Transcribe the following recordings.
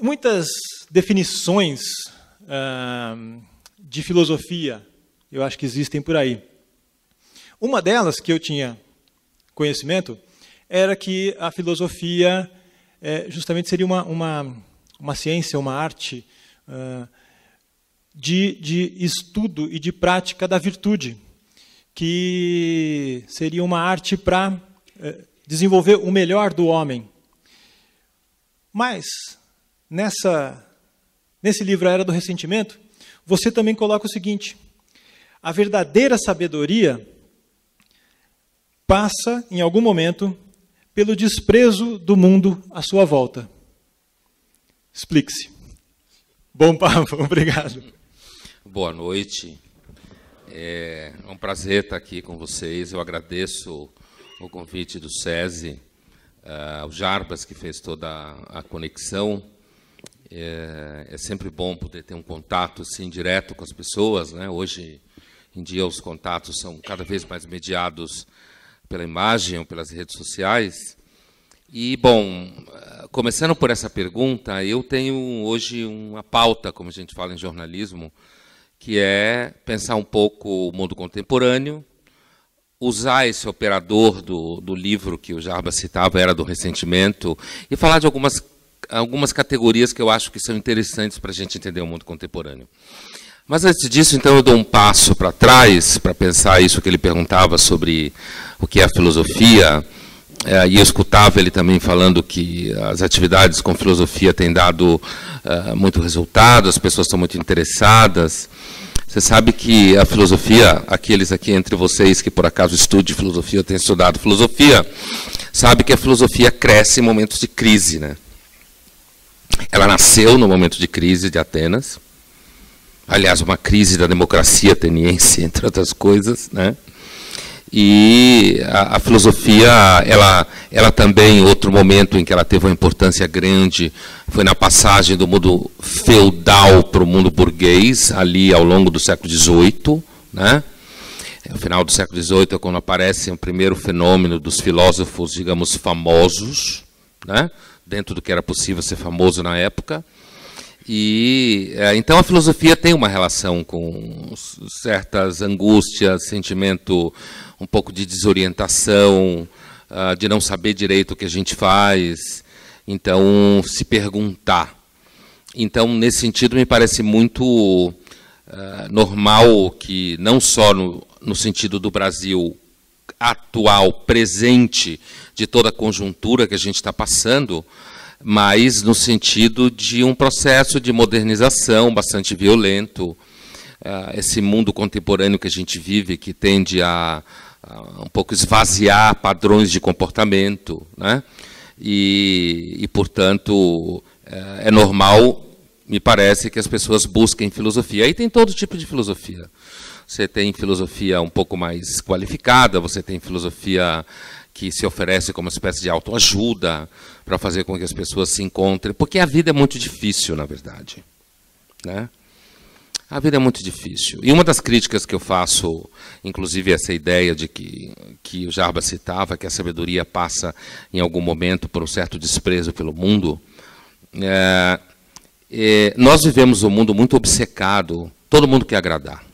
Muitas definições uh, de filosofia eu acho que existem por aí. Uma delas que eu tinha conhecimento era que a filosofia é, justamente seria uma, uma, uma ciência, uma arte uh, de, de estudo e de prática da virtude, que seria uma arte para uh, eh, desenvolver o melhor do homem. Mas nessa, nesse livro A Era do Ressentimento, você também coloca o seguinte: a verdadeira sabedoria passa, em algum momento, pelo desprezo do mundo à sua volta. Explique-se. Bom papo, obrigado. Boa noite. É, é um prazer estar aqui com vocês. Eu agradeço o convite do SESI, uh, ah, o Jarbas, que fez toda a conexão. É, é, sempre bom poder ter um contato assim, direto com as pessoas. Né? Hoje em dia, os contatos são cada vez mais mediados pela imagem ou pelas redes sociais. E, bom, começando por essa pergunta, eu tenho hoje uma pauta, como a gente fala em jornalismo, que é pensar um pouco o mundo contemporâneo, usar esse operador do, do livro que o Jarba citava, Era do Ressentimento, e falar de algumas algumas categorias que eu acho que são interessantes para a gente entender o mundo contemporâneo. Mas antes disso, então, eu dou um passo para trás para pensar isso que ele perguntava sobre o que é a filosofia. É, e eu escutava ele também falando que as atividades com filosofia têm dado é, muito resultado, as pessoas estão muito interessadas. Você sabe que a filosofia, aqueles aqui entre vocês que por acaso estudam filosofia, ou têm estudado filosofia, sabe que a filosofia cresce em momentos de crise, né? Ela nasceu no momento de crise de Atenas. Aliás, uma crise da democracia ateniense, entre outras coisas, né? E a, a filosofia, ela, ela também, outro momento em que ela teve uma importância grande, foi na passagem do mundo feudal para o mundo burguês, ali ao longo do século XVIII, né? No é, final do século XVIII é quando aparece o primeiro fenômeno dos filósofos, digamos, famosos, né? dentro do que era possível ser famoso na época. E é, então a filosofia tem uma relação com certas angústias, sentimento um pouco de desorientação, ah, de não saber direito o que a gente faz. Então, se perguntar. Então, nesse sentido, me parece muito ah, normal que, não só no, no sentido do Brasil atual, presente, de toda a conjuntura que a gente está passando, mas no sentido de um processo de modernização bastante violento. Ah, esse mundo contemporâneo que a gente vive, que tende a, um pouco esvaziar padrões de comportamento, né? e, e portanto, eh, é normal, me parece, que as pessoas busquem filosofia. Aí tem todo tipo de filosofia. Você tem filosofia um pouco mais qualificada, você tem filosofia que se oferece como uma espécie de autoajuda para fazer com que as pessoas se encontrem, porque a vida é muito difícil, na verdade. Né? A vida é muito difícil. E uma das críticas que eu faço, inclusive é essa ideia de que, que o Jarba citava, que a sabedoria passa em algum momento por um certo desprezo pelo mundo, é, é, nós vivemos um mundo muito obcecado, todo mundo quer agradar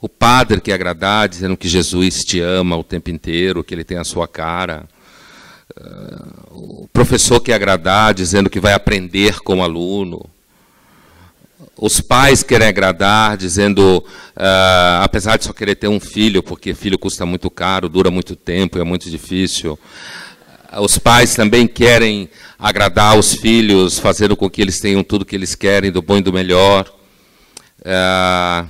o padre que agradar, dizendo que Jesus te ama o tempo inteiro, que ele tem a sua cara. Ah, o professor que agradar, dizendo que vai aprender com o aluno. Os pais querem agradar, dizendo, uh, apesar de só querer ter um filho, porque filho custa muito caro, dura muito tempo e é muito difícil. os pais também querem agradar os filhos, fazendo com que eles tenham tudo que eles querem, do bom e do melhor. Uh,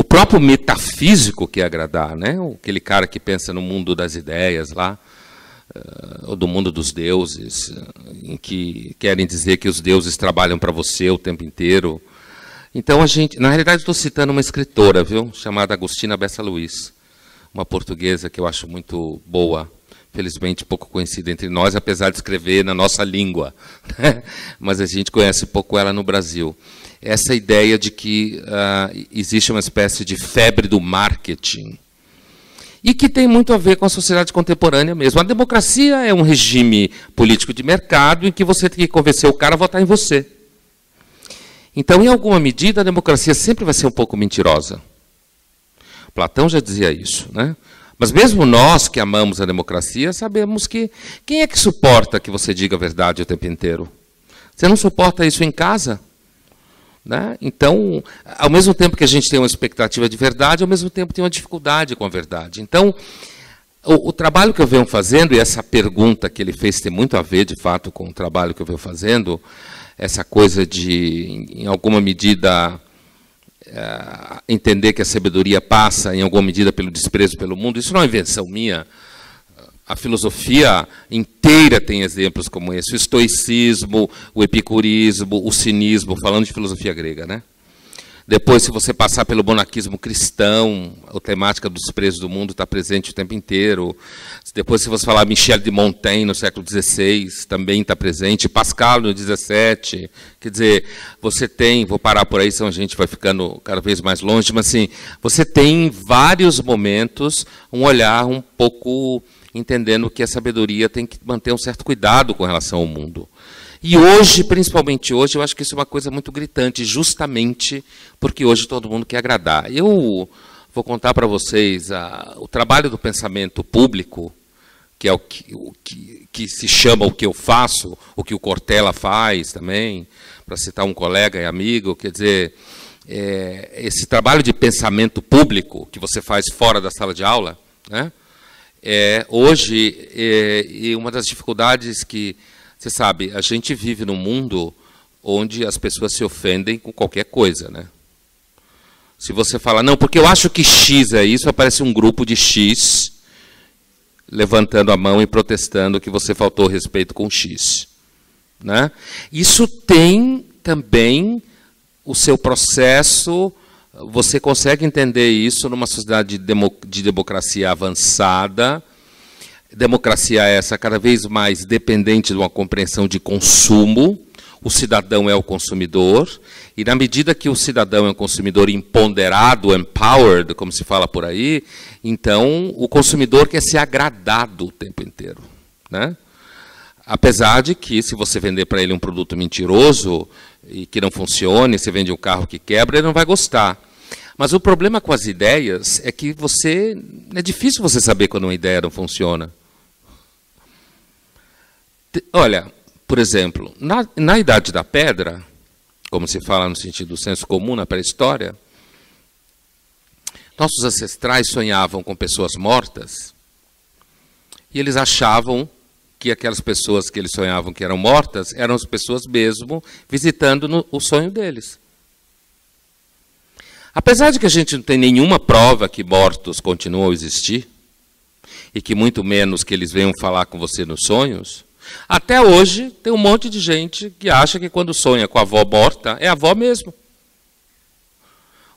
o próprio metafísico que agradar, né? aquele cara que pensa no mundo das ideias lá, eh, ou do mundo dos deuses, eh, em que querem dizer que os deuses trabalham para você o tempo inteiro. Então a gente, na realidade, estou citando uma escritora, viu, chamada Agostina Bessa Luiz, uma portuguesa que eu acho muito boa, felizmente pouco conhecida entre nós, apesar de escrever na nossa língua, né? mas a gente conhece pouco ela no Brasil essa ideia de que uh, existe uma espécie de febre do marketing e que tem muito a ver com a sociedade contemporânea mesmo. A democracia é um regime político de mercado em que você tem que convencer o cara a votar em você. Então, em alguma medida, a democracia sempre vai ser um pouco mentirosa. Platão já dizia isso, né? Mas mesmo nós que amamos a democracia, sabemos que quem é que suporta que você diga a verdade o tempo inteiro? Você não suporta isso em casa? Né? Então, ao mesmo tempo que a gente tem uma expectativa de verdade, ao mesmo tempo tem uma dificuldade com a verdade. Então, o, o, trabalho que eu venho fazendo, e essa pergunta que ele fez tem muito a ver, de fato, com o trabalho que eu venho fazendo, essa coisa de, em alguma medida, é, entender que a sabedoria passa, em alguma medida, pelo desprezo pelo mundo, isso não é invenção minha. A filosofia inteira tem exemplos como esse: o estoicismo, o epicurismo, o cinismo, falando de filosofia grega, né? Depois, se você passar pelo monaquismo cristão, a temática dos presos do mundo está presente o tempo inteiro. Depois, se você falar Michel de Montaigne, no século XVI, também está presente. Pascal, no XVII. Quer dizer, você tem... Vou parar por aí, senão a gente vai ficando cada vez mais longe. Mas, assim, você tem, em vários momentos, um olhar um pouco entendendo que a sabedoria tem que manter um certo cuidado com relação ao mundo. E hoje, principalmente hoje, eu acho que isso é uma coisa muito gritante, justamente porque hoje todo mundo quer agradar. Eu vou contar para vocês a, o trabalho do pensamento público, que é o que, o que, que, se chama o que eu faço, o que o Cortella faz também, para citar um colega e amigo, quer dizer, é, esse trabalho de pensamento público que você faz fora da sala de aula, né? É, hoje, é, e uma das dificuldades que, você sabe, a gente vive num mundo onde as pessoas se ofendem com qualquer coisa, né? Se você fala, não, porque eu acho que X é isso, aparece um grupo de X levantando a mão e protestando que você faltou respeito com X. Né? Isso tem também o seu processo você consegue entender isso numa sociedade de, democracia avançada, democracia essa cada vez mais dependente de uma compreensão de consumo. O cidadão é o consumidor, e na medida que o cidadão é um consumidor empoderado, empowered, como se fala por aí, então o consumidor quer ser agradado o tempo inteiro. Né? Apesar de que, se você vender para ele um produto mentiroso e que não funcione, você vende um carro que quebra, ele não vai gostar. Mas o problema com as ideias é que você é difícil você saber quando uma ideia não funciona. Olha, por exemplo, na, na Idade da Pedra, como se fala no sentido do senso comum na pré-história, nossos ancestrais sonhavam com pessoas mortas e eles achavam que aquelas pessoas que eles sonhavam que eram mortas eram as pessoas mesmo visitando no, o sonho deles. Apesar de que a gente não tem nenhuma prova que mortos continuam a existir, e que muito menos que eles venham falar com você nos sonhos, até hoje tem um monte de gente que acha que quando sonha com a avó morta, é a avó mesmo.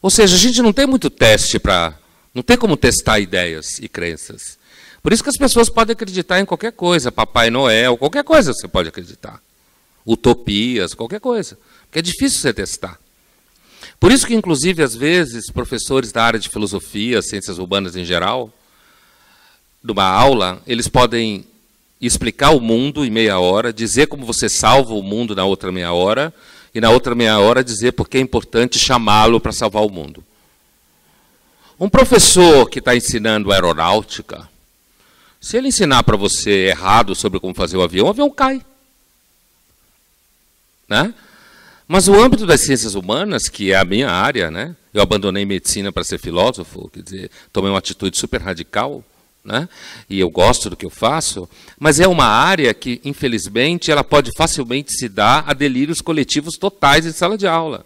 Ou seja, a gente não tem muito teste para. Não tem como testar ideias e crenças. Por isso que as pessoas podem acreditar em qualquer coisa, Papai Noel, qualquer coisa você pode acreditar. Utopias, qualquer coisa. Porque é difícil você testar. Por isso que, inclusive, às vezes, professores da área de filosofia, ciências urbanas em geral, numa aula, eles podem explicar o mundo em meia hora, dizer como você salva o mundo na outra meia hora, e na outra meia hora dizer porque é importante chamá-lo para salvar o mundo. Um professor que está ensinando aeronáutica, se ele ensinar para você errado sobre como fazer o avião, o avião cai. Né? Mas o âmbito das ciências humanas, que é a minha área, né? eu abandonei medicina para ser filósofo, quer dizer, tomei uma atitude super radical, né? e eu gosto do que eu faço, mas é uma área que, infelizmente, ela pode facilmente se dar a delírios coletivos totais em sala de aula.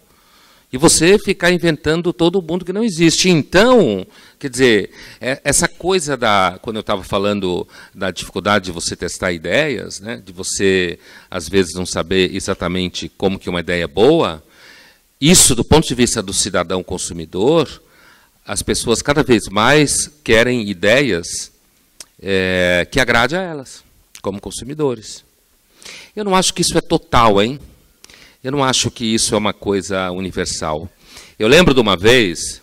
E você ficar inventando todo mundo que não existe. Então, quer dizer, é, essa coisa da. Quando eu estava falando da dificuldade de você testar ideias, né, de você, às vezes, não saber exatamente como que uma ideia é boa, isso, do ponto de vista do cidadão consumidor, as pessoas cada vez mais querem ideias é, que agrade a elas, como consumidores. Eu não acho que isso é total, hein? Eu não acho que isso é uma coisa universal. Eu lembro de uma vez,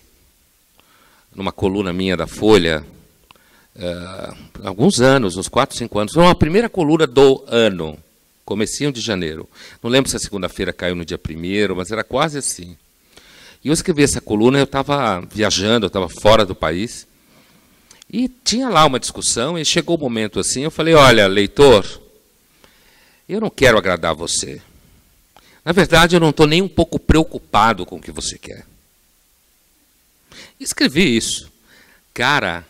numa coluna minha da Folha, uh, alguns anos, uns 4, 5 anos, foi uma primeira coluna do ano, comecinho de janeiro. Não lembro se a segunda-feira caiu no dia primeiro, mas era quase assim. E eu escrevi essa coluna, eu estava viajando, eu estava fora do país, e tinha lá uma discussão, e chegou o um momento assim, eu falei, olha, leitor, eu não quero agradar você. Na verdade, eu não estou nem um pouco preocupado com o que você quer. Escrevi isso. Cara,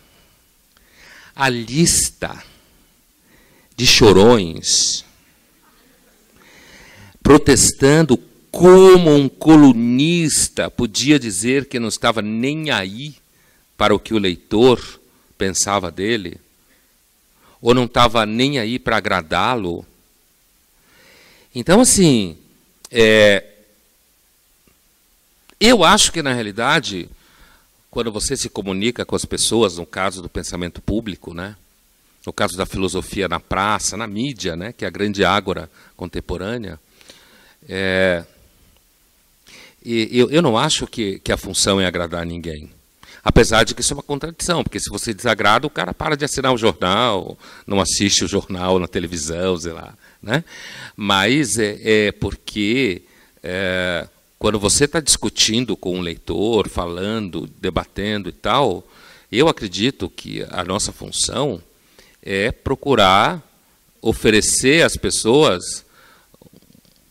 a lista de chorões protestando como um colunista podia dizer que não estava nem aí para o que o leitor pensava dele, ou não estava nem aí para agradá-lo. Então, assim, é, eu acho que, na realidade, quando você se comunica com as pessoas, no caso do pensamento público, né? no caso da filosofia na praça, na mídia, né? que é a grande ágora contemporânea, é, eu, eu não acho que, que a função é agradar ninguém. Apesar de que isso é uma contradição, porque se você desagrada, o cara para de assinar o jornal, não assiste o jornal na televisão, sei lá. Né? Mas é, é porque é, quando você está discutindo com um leitor, falando, debatendo e tal, eu acredito que a nossa função é procurar oferecer às pessoas,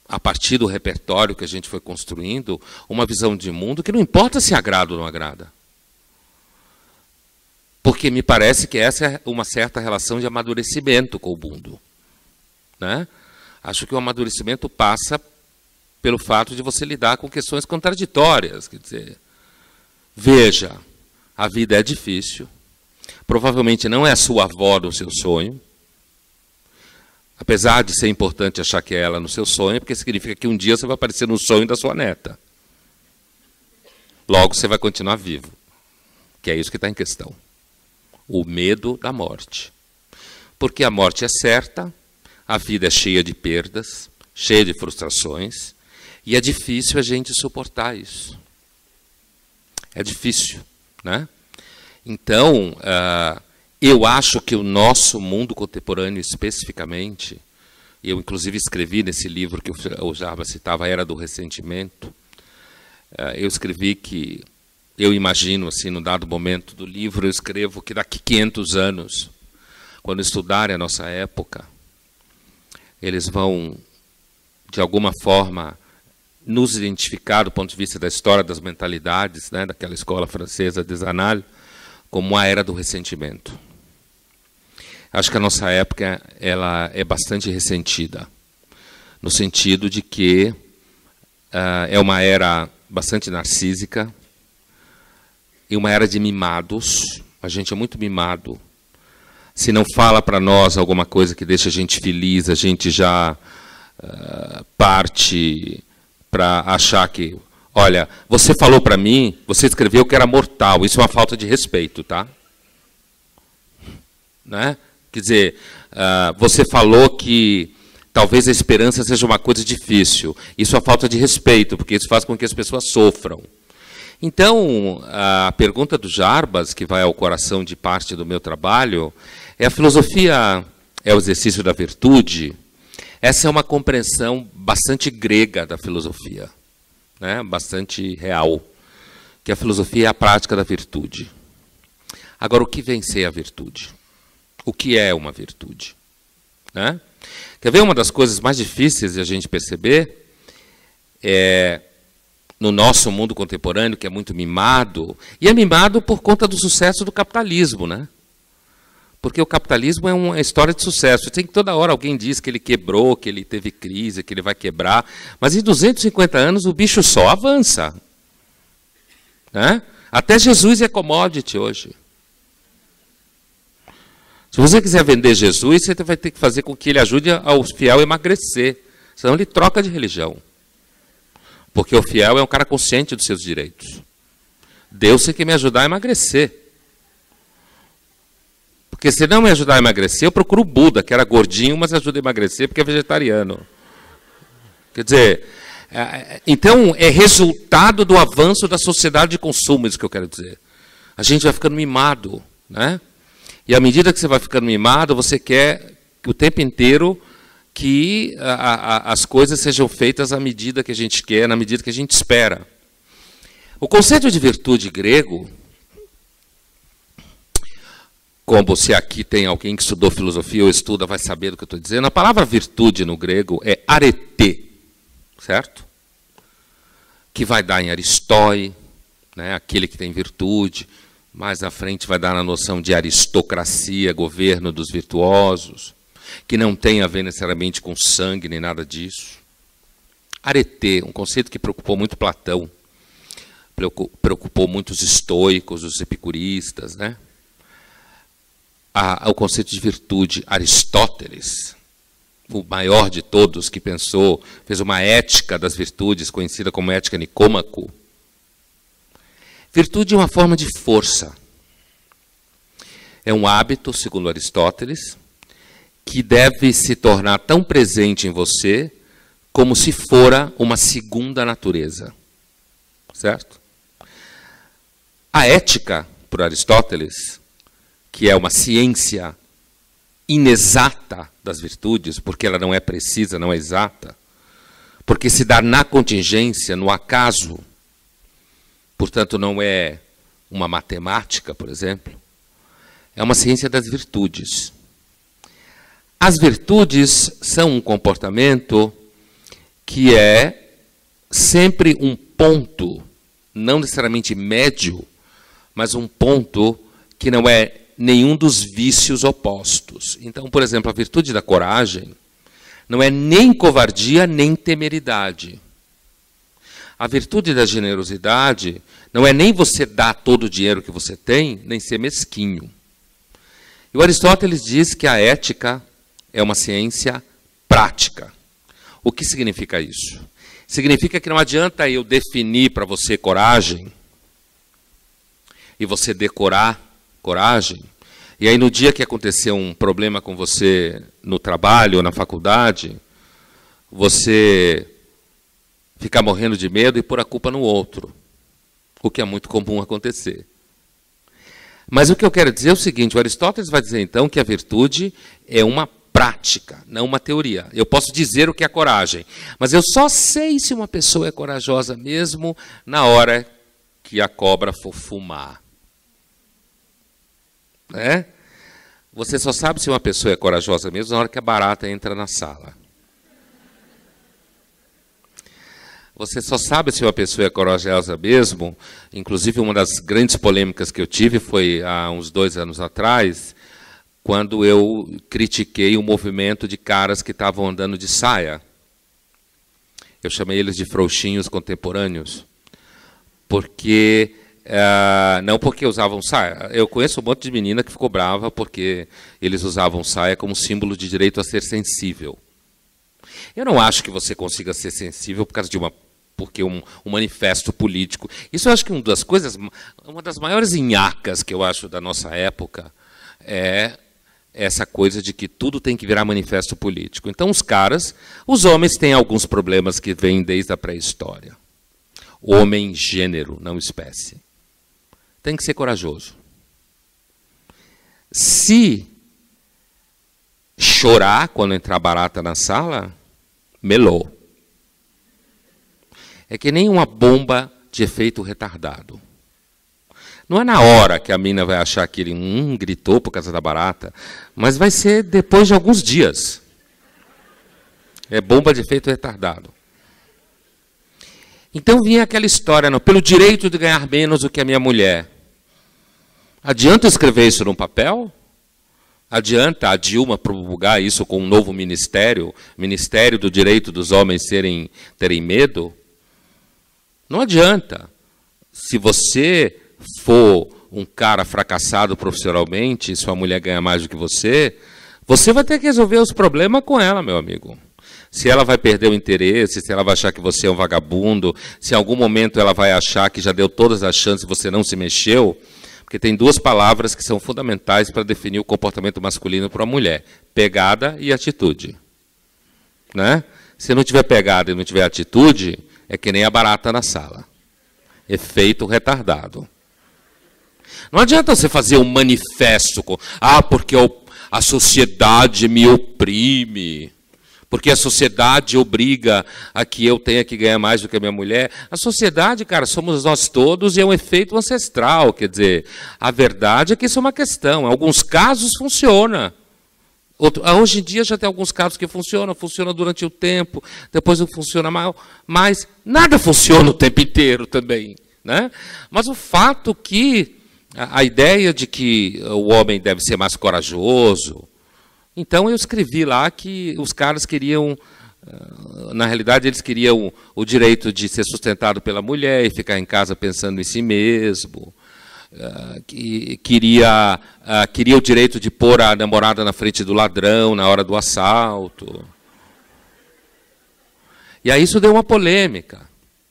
a partir do repertório que a gente foi construindo, uma visão de mundo que não importa se agrada ou não agrada. Porque me parece que essa é uma certa relação de amadurecimento com o mundo. Né? Acho que o amadurecimento passa pelo fato de você lidar com questões contraditórias. Quer dizer, veja, a vida é difícil, provavelmente não é a sua avó no seu sonho, apesar de ser importante achar que é ela no seu sonho, porque significa que um dia você vai aparecer no sonho da sua neta. Logo, você vai continuar vivo, que é isso que está em questão. O medo da morte. Porque a morte é certa, a vida é cheia de perdas, cheia de frustrações, e é difícil a gente suportar isso. É difícil, né? Então, uh, eu acho que o nosso mundo contemporâneo especificamente, eu inclusive escrevi nesse livro que o Java citava, Era do Ressentimento, uh, eu escrevi que, eu imagino, assim, num dado momento do livro, eu escrevo que daqui 500 anos, quando estudarem a nossa época, eles vão, de alguma forma, nos identificar do ponto de vista da história das mentalidades, né, daquela escola francesa de Zanal, como a era do ressentimento. Acho que a nossa época ela é bastante ressentida, no sentido de que uh, é uma era bastante narcísica e uma era de mimados. A gente é muito mimado se não fala para nós alguma coisa que deixa a gente feliz, a gente já uh, parte para achar que, olha, você falou para mim, você escreveu que era mortal, isso é uma falta de respeito, tá? Né? Quer dizer, uh, você falou que talvez a esperança seja uma coisa difícil, isso é uma falta de respeito, porque isso faz com que as pessoas sofram. Então, a pergunta do Jarbas, que vai ao coração de parte do meu trabalho, é a filosofia é o exercício da virtude. Essa é uma compreensão bastante grega da filosofia, né? bastante real, que a filosofia é a prática da virtude. Agora, o que vem ser a virtude? O que é uma virtude? Né? Quer ver uma das coisas mais difíceis de a gente perceber? É, no nosso mundo contemporâneo, que é muito mimado, e é mimado por conta do sucesso do capitalismo. Né? Porque o capitalismo é uma história de sucesso. Tem que toda hora alguém diz que ele quebrou, que ele teve crise, que ele vai quebrar. Mas em 250 anos o bicho só avança. Né? Até Jesus é commodity hoje. Se você quiser vender Jesus, você vai ter que fazer com que ele ajude ao fiel a emagrecer. Senão ele troca de religião. Porque o fiel é um cara consciente dos seus direitos. Deus tem que me ajudar a emagrecer. Porque se não me ajudar a emagrecer, eu procuro o Buda, que era gordinho, mas ajuda a emagrecer porque é vegetariano. Quer dizer, é, é, então é resultado do avanço da sociedade de consumo, isso que eu quero dizer. A gente vai ficando mimado, né? E à medida que você vai ficando mimado, você quer o tempo inteiro que a, a, as coisas sejam feitas à medida que a gente quer, na medida que a gente espera. O conceito de virtude grego como se aqui tem alguém que estudou filosofia ou estuda, vai saber do que eu estou dizendo. A palavra virtude no grego é arete, certo? Que vai dar em Aristói, né, aquele que tem virtude. Mais à frente vai dar na noção de aristocracia, governo dos virtuosos, que não tem a ver necessariamente com sangue nem nada disso. Arete, um conceito que preocupou muito Platão, preocupou muito os estoicos, os epicuristas, né? a, ao conceito de virtude. Aristóteles, o maior de todos que pensou, fez uma ética das virtudes, conhecida como ética nicômaco. Virtude é uma forma de força. É um hábito, segundo Aristóteles, que deve se tornar tão presente em você como se fora uma segunda natureza. Certo? A ética, por Aristóteles, que é uma ciência inexata das virtudes, porque ela não é precisa, não é exata, porque se dá na contingência, no acaso, portanto não é uma matemática, por exemplo, é uma ciência das virtudes. As virtudes são um comportamento que é sempre um ponto, não necessariamente médio, mas um ponto que não é nenhum dos vícios opostos. Então, por exemplo, a virtude da coragem não é nem covardia nem temeridade. A virtude da generosidade não é nem você dar todo o dinheiro que você tem, nem ser mesquinho. E o Aristóteles diz que a ética é uma ciência prática. O que significa isso? Significa que não adianta eu definir para você coragem e você decorar coragem e aí, no dia que aconteceu um problema com você no trabalho ou na faculdade, você ficar morrendo de medo e pôr a culpa no outro, o que é muito comum acontecer. Mas o que eu quero dizer é o seguinte: o Aristóteles vai dizer então que a virtude é uma prática, não uma teoria. Eu posso dizer o que é coragem, mas eu só sei se uma pessoa é corajosa mesmo na hora que a cobra for fumar. Né? Você só sabe se uma pessoa é corajosa mesmo na hora que a barata entra na sala. Você só sabe se uma pessoa é corajosa mesmo. Inclusive, uma das grandes polêmicas que eu tive foi há uns dois anos atrás, quando eu critiquei o movimento de caras que estavam andando de saia. Eu chamei eles de frouxinhos contemporâneos, porque Uh, não porque usavam saia. Eu conheço um monte de menina que ficou brava porque eles usavam saia como símbolo de direito a ser sensível. Eu não acho que você consiga ser sensível por causa de uma porque um, um manifesto político. Isso eu acho que uma das coisas, uma das maiores inhacas que eu acho da nossa época é essa coisa de que tudo tem que virar manifesto político. Então os caras, os homens têm alguns problemas que vêm desde a pré-história. Homem, gênero, não espécie tem que ser corajoso. Se chorar quando entrar barata na sala, melou. É que nem uma bomba de efeito retardado. Não é na hora que a mina vai achar que ele hum, gritou por causa da barata, mas vai ser depois de alguns dias. É bomba de efeito retardado. Então vinha aquela história, não, pelo direito de ganhar menos do que a minha mulher. Adianta escrever isso num papel? Adianta a Dilma promulgar isso com um novo ministério, Ministério do Direito dos Homens serem, terem medo? Não adianta. Se você for um cara fracassado profissionalmente, sua mulher ganha mais do que você, você vai ter que resolver os problemas com ela, meu amigo. Se ela vai perder o interesse, se ela vai achar que você é um vagabundo, se em algum momento ela vai achar que já deu todas as chances e você não se mexeu, porque tem duas palavras que são fundamentais para definir o comportamento masculino para uma mulher: pegada e atitude. Né? Se não tiver pegada e não tiver atitude, é que nem a barata na sala. Efeito retardado. Não adianta você fazer um manifesto com, ah, porque a sociedade me oprime porque a sociedade obriga a que eu tenha que ganhar mais do que a minha mulher. A sociedade, cara, somos nós todos e é um efeito ancestral. Quer dizer, a verdade é que isso é uma questão. Em alguns casos funciona. Outro, ah, hoje em dia já tem alguns casos que funcionam, funciona durante o tempo, depois não funciona mais, mas nada funciona o tempo inteiro também. Né? Mas o fato que a, a ideia de que o homem deve ser mais corajoso, então eu escrevi lá que os caras queriam, ah, na realidade, eles queriam o direito de ser sustentado pela mulher e ficar em casa pensando em si mesmo. Ah, que queria, ah, queria o direito de pôr a namorada na frente do ladrão na hora do assalto. E aí isso deu uma polêmica.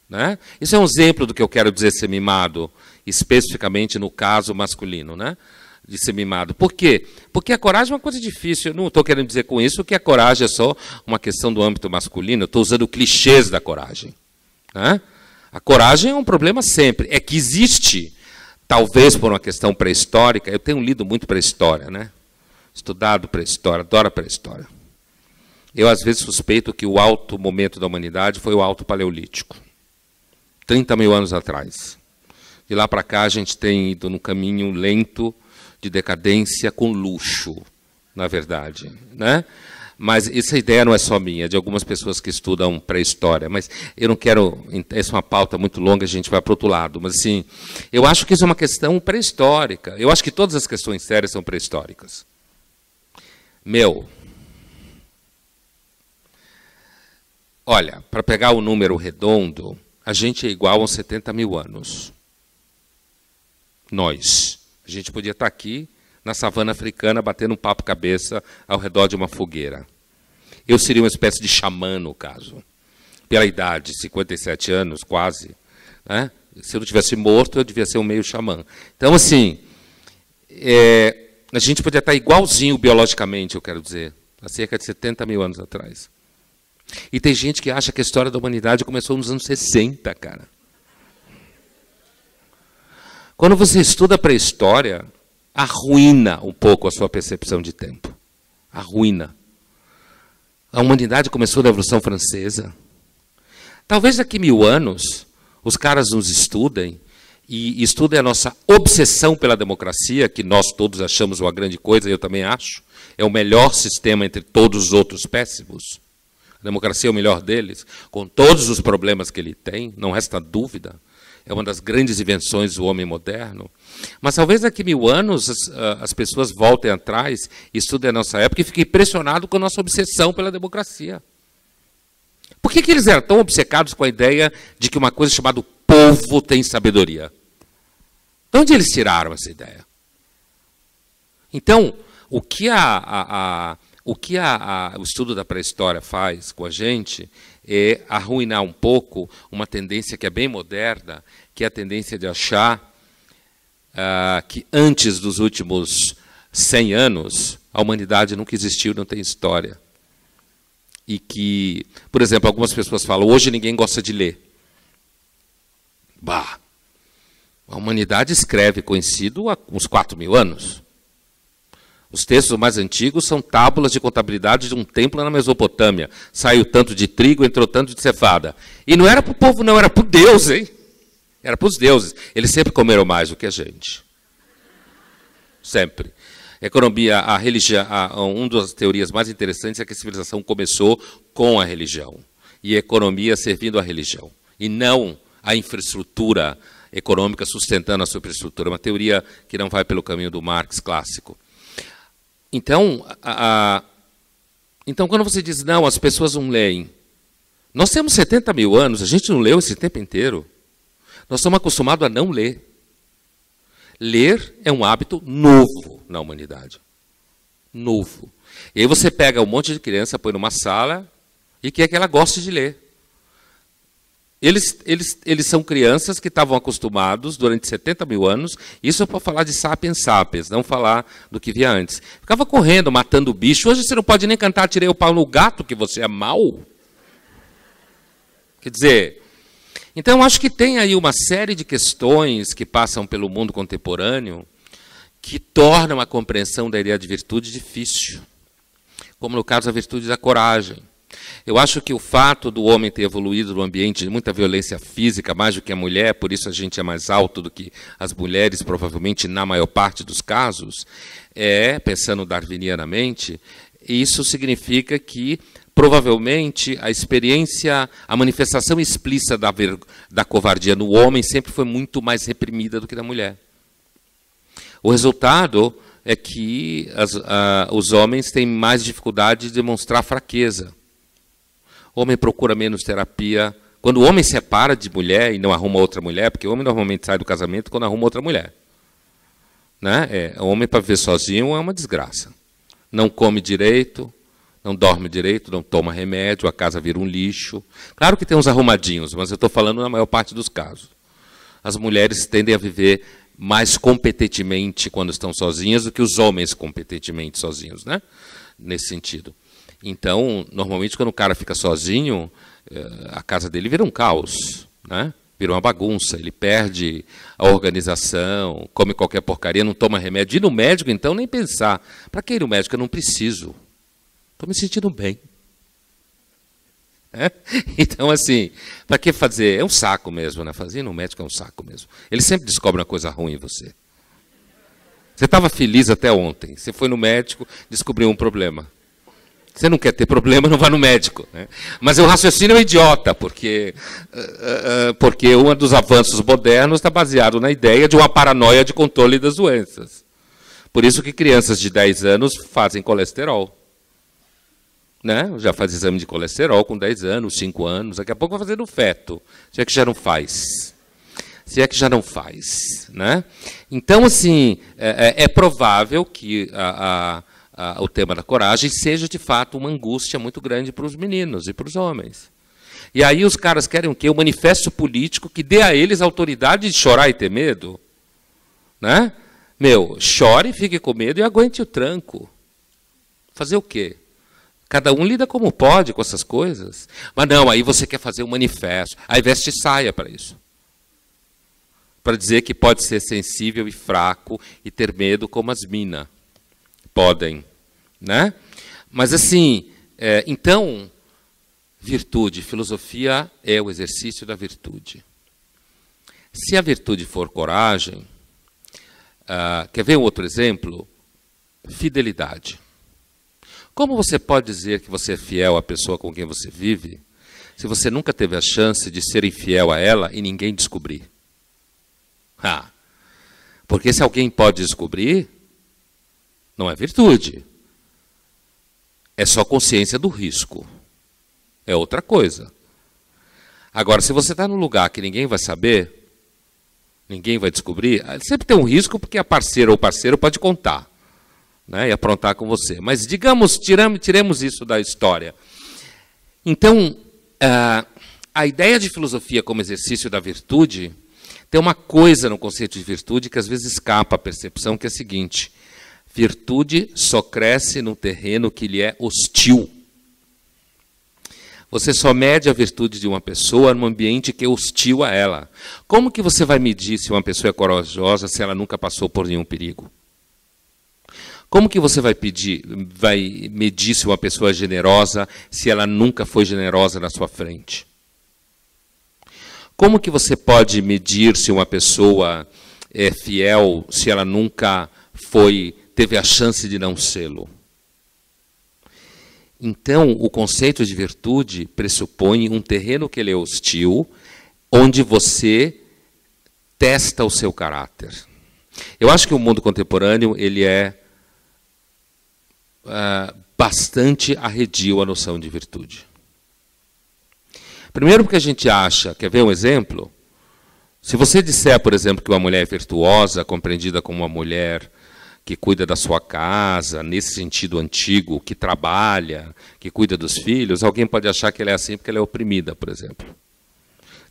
Né? Isso é um exemplo do que eu quero dizer ser mimado, especificamente no caso masculino. Né? de ser mimado. Por quê? Porque a coragem é uma coisa difícil. Eu não estou querendo dizer com isso que a coragem é só uma questão do âmbito masculino. estou usando clichês da coragem. Né? A coragem é um problema sempre. É que existe, talvez por uma questão pré-histórica. Eu tenho lido muito pré-história, né? estudado pré-história, adoro pré-história. Eu, às vezes, suspeito que o alto momento da humanidade foi o alto paleolítico 30 mil anos atrás. De lá para cá, a gente tem ido num caminho lento de decadência com luxo, na verdade. Né? Mas essa ideia não é só minha, é de algumas pessoas que estudam pré-história. Mas eu não quero. Essa é uma pauta muito longa, a gente vai para outro lado. Mas, assim, eu acho que isso é uma questão pré-histórica. Eu acho que todas as questões sérias são pré-históricas. Meu. Olha, para pegar o um número redondo, a gente é igual a uns 70 mil anos. Nós. A gente podia estar tá aqui na savana africana batendo um papo cabeça ao redor de uma fogueira. Eu seria uma espécie de xamã, no caso. Pela idade, 57 anos, quase. Né? Se eu não tivesse morto, eu devia ser um meio xamã. Então, assim, é, a gente podia estar tá igualzinho biologicamente, eu quero dizer, há cerca de 70 mil anos atrás. E tem gente que acha que a história da humanidade começou nos anos 60, cara. Quando você estuda a pré-história, arruína um pouco a sua percepção de tempo. Arruína. A humanidade começou na Revolução Francesa. Talvez daqui a mil anos os caras nos estudem e estudem a nossa obsessão pela democracia, que nós todos achamos uma grande coisa, eu também acho. É o melhor sistema entre todos os outros péssimos. A democracia é o melhor deles, com todos os problemas que ele tem, não resta dúvida é uma das grandes invenções do homem moderno. Mas talvez daqui a mil anos as, ah, as pessoas voltem atrás, estudem a nossa época e fiquem impressionados com a nossa obsessão pela democracia. Por que, que eles eram tão obcecados com a ideia de que uma coisa chamada povo tem sabedoria? De onde eles tiraram essa ideia? Então, o que, a, a, a, o, que o, estudo da pré-história faz com a gente é arruinar um pouco uma tendência que é bem moderna, que é a tendência de achar ah, que antes dos últimos 100 anos a humanidade nunca existiu, não tem história. E que, por exemplo, algumas pessoas falam, hoje ninguém gosta de ler. Bah, a humanidade escreve conhecido há uns 4 mil anos. Os textos mais antigos são tábulas de contabilidade de um templo na Mesopotâmia. Saiu tanto de trigo, entrou tanto de cevada. E não era para o povo, não, era para Deus, hein? Era para os deuses. Eles sempre comeram mais do que a gente. Sempre. A economia, a religião, a, uma das teorias mais interessantes é que a civilização começou com a religião e a economia servindo à religião e não a infraestrutura econômica sustentando a superestrutura. Uma teoria que não vai pelo caminho do Marx clássico. Então, a, a, então quando você diz não, as pessoas não leem. Nós temos 70 mil anos, a gente não leu esse tempo inteiro. Nós estamos acostumados a não ler. Ler é um hábito novo na humanidade. Novo. E aí você pega um monte de criança, põe numa sala e quer que ela goste de ler. Eles, eles, eles são crianças que estavam acostumados durante 70 mil anos, isso é para falar de sapiens sapiens, não falar do que via antes. Ficava correndo, matando bicho. Hoje você não pode nem cantar Tirei o pau no gato, que você é mau. Quer dizer, então, acho que tem aí uma série de questões que passam pelo mundo contemporâneo que tornam a compreensão da ideia de virtude difícil, como no caso da virtude da coragem. Eu acho que o fato do homem ter evoluído no ambiente de muita violência física, mais do que a mulher, por isso a gente é mais alto do que as mulheres, provavelmente na maior parte dos casos, é, pensando darwinianamente, isso significa que Provavelmente a experiência, a manifestação explícita da, da covardia no homem sempre foi muito mais reprimida do que da mulher. O resultado é que as, os homens têm mais dificuldade de demonstrar fraqueza. O homem procura menos terapia. Quando o homem se separa de mulher e não arruma outra mulher, porque o homem normalmente sai do casamento quando arruma outra mulher. Né? É, o homem para viver sozinho é uma desgraça. Não come direito, não dorme direito, não toma remédio, a casa vira um lixo. Claro que tem uns arrumadinhos, mas eu estou falando na maior parte dos casos. As mulheres tendem a viver mais competentemente quando estão sozinhas do que os homens competentemente sozinhos, né? Nesse sentido. Então, normalmente, quando o cara fica sozinho, eh, a casa dele vira um caos, né? vira uma bagunça, ele perde a organização, come qualquer porcaria, não toma remédio. E no médico, então, nem pensar. Para que ir no médico? Eu não preciso. Estou me sentindo bem. É? Então, assim, para que fazer? É um saco mesmo, né? Fazer no médico é um saco mesmo. Ele sempre descobre uma coisa ruim em você. Você estava feliz até ontem. Você foi no médico, descobriu um problema. Você não quer ter problema, não vá no médico. Né? Mas o raciocínio é idiota, porque, uh, uh, porque um dos avanços modernos está baseado na ideia de uma paranoia de controle das doenças. Por isso que crianças de 10 anos fazem colesterol. Né? Já faz exame de colesterol com 10 anos, 5 anos, daqui a pouco vai fazer no feto. Se é que já não faz. Se é que já não faz. Né? Então, assim, é, é, é provável que a, a, a, o tema da coragem seja, de fato, uma angústia muito grande para os meninos e para os homens. E aí os caras querem o quê? Um manifesto político que dê a eles a autoridade de chorar e ter medo. Né? Meu, chore, fique com medo e aguente o tranco. Fazer o quê? Cada um lida como pode com essas coisas. Mas não, aí você quer fazer um manifesto. Aí veste saia para isso. Para dizer que pode ser sensível e fraco e ter medo como as minas. Podem. Né? Mas assim, é, então, virtude, filosofia é o exercício da virtude. Se a virtude for coragem, uh, quer ver um outro exemplo? Fidelidade. Como você pode dizer que você é fiel à pessoa com quem você vive, se você nunca teve a chance de ser infiel a ela e ninguém descobrir? Ah, porque se alguém pode descobrir, não é virtude. É só consciência do risco. É outra coisa. Agora, se você está num lugar que ninguém vai saber, ninguém vai descobrir, ah, sempre tem um risco porque a parceira ou parceiro pode contar né, e aprontar com você. Mas digamos, tiramos, tiremos isso da história. Então, uh, a ideia de filosofia como exercício da virtude tem uma coisa no conceito de virtude que às vezes escapa à percepção, que é a seguinte: virtude só cresce no terreno que lhe é hostil. Você só mede a virtude de uma pessoa num ambiente que é hostil a ela. Como que você vai medir se uma pessoa é corajosa se ela nunca passou por nenhum perigo? Como que você vai pedir, vai medir se uma pessoa é generosa se ela nunca foi generosa na sua frente? Como que você pode medir se uma pessoa é fiel se ela nunca foi teve a chance de não sê-lo? Então, o conceito de virtude pressupõe um terreno que ele é hostil, onde você testa o seu caráter. Eu acho que o mundo contemporâneo ele é ah, bastante arredio a noção de virtude. Primeiro, porque a gente acha, quer ver um exemplo? Se você disser, por exemplo, que uma mulher é virtuosa, compreendida como uma mulher que cuida da sua casa, nesse sentido antigo, que trabalha, que cuida dos filhos, alguém pode achar que ela é assim porque ela é oprimida, por exemplo.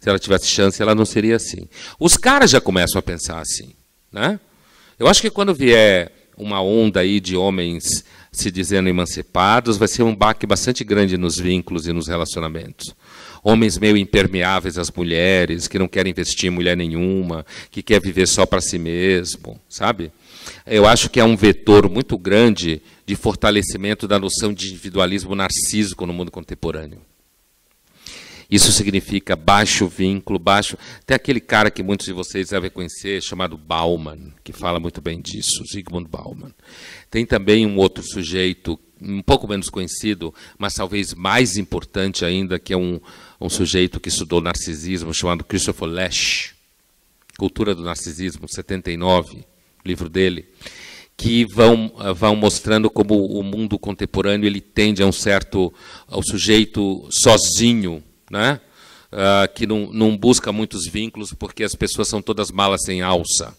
Se ela tivesse chance, ela não seria assim. Os caras já começam a pensar assim. Né? Eu acho que quando vier uma onda aí de homens se dizendo emancipados, vai ser um baque bastante grande nos vínculos e nos relacionamentos. Homens meio impermeáveis às mulheres, que não querem investir em mulher nenhuma, que quer viver só para si mesmo, sabe? Eu acho que é um vetor muito grande de fortalecimento da noção de individualismo narcísico no mundo contemporâneo. Isso significa baixo vínculo, baixo. Tem aquele cara que muitos de vocês devem conhecer, chamado Bauman, que fala muito bem disso, Sigmund Bauman. Tem também um outro sujeito, um pouco menos conhecido, mas talvez mais importante ainda, que é um, um sujeito que estudou narcisismo, chamado Christopher Lesch, Cultura do Narcisismo, 79, livro dele que vão, vão mostrando como o mundo contemporâneo ele tende a um certo ao sujeito sozinho né? Ah, que não, não busca muitos vínculos porque as pessoas são todas malas sem alça.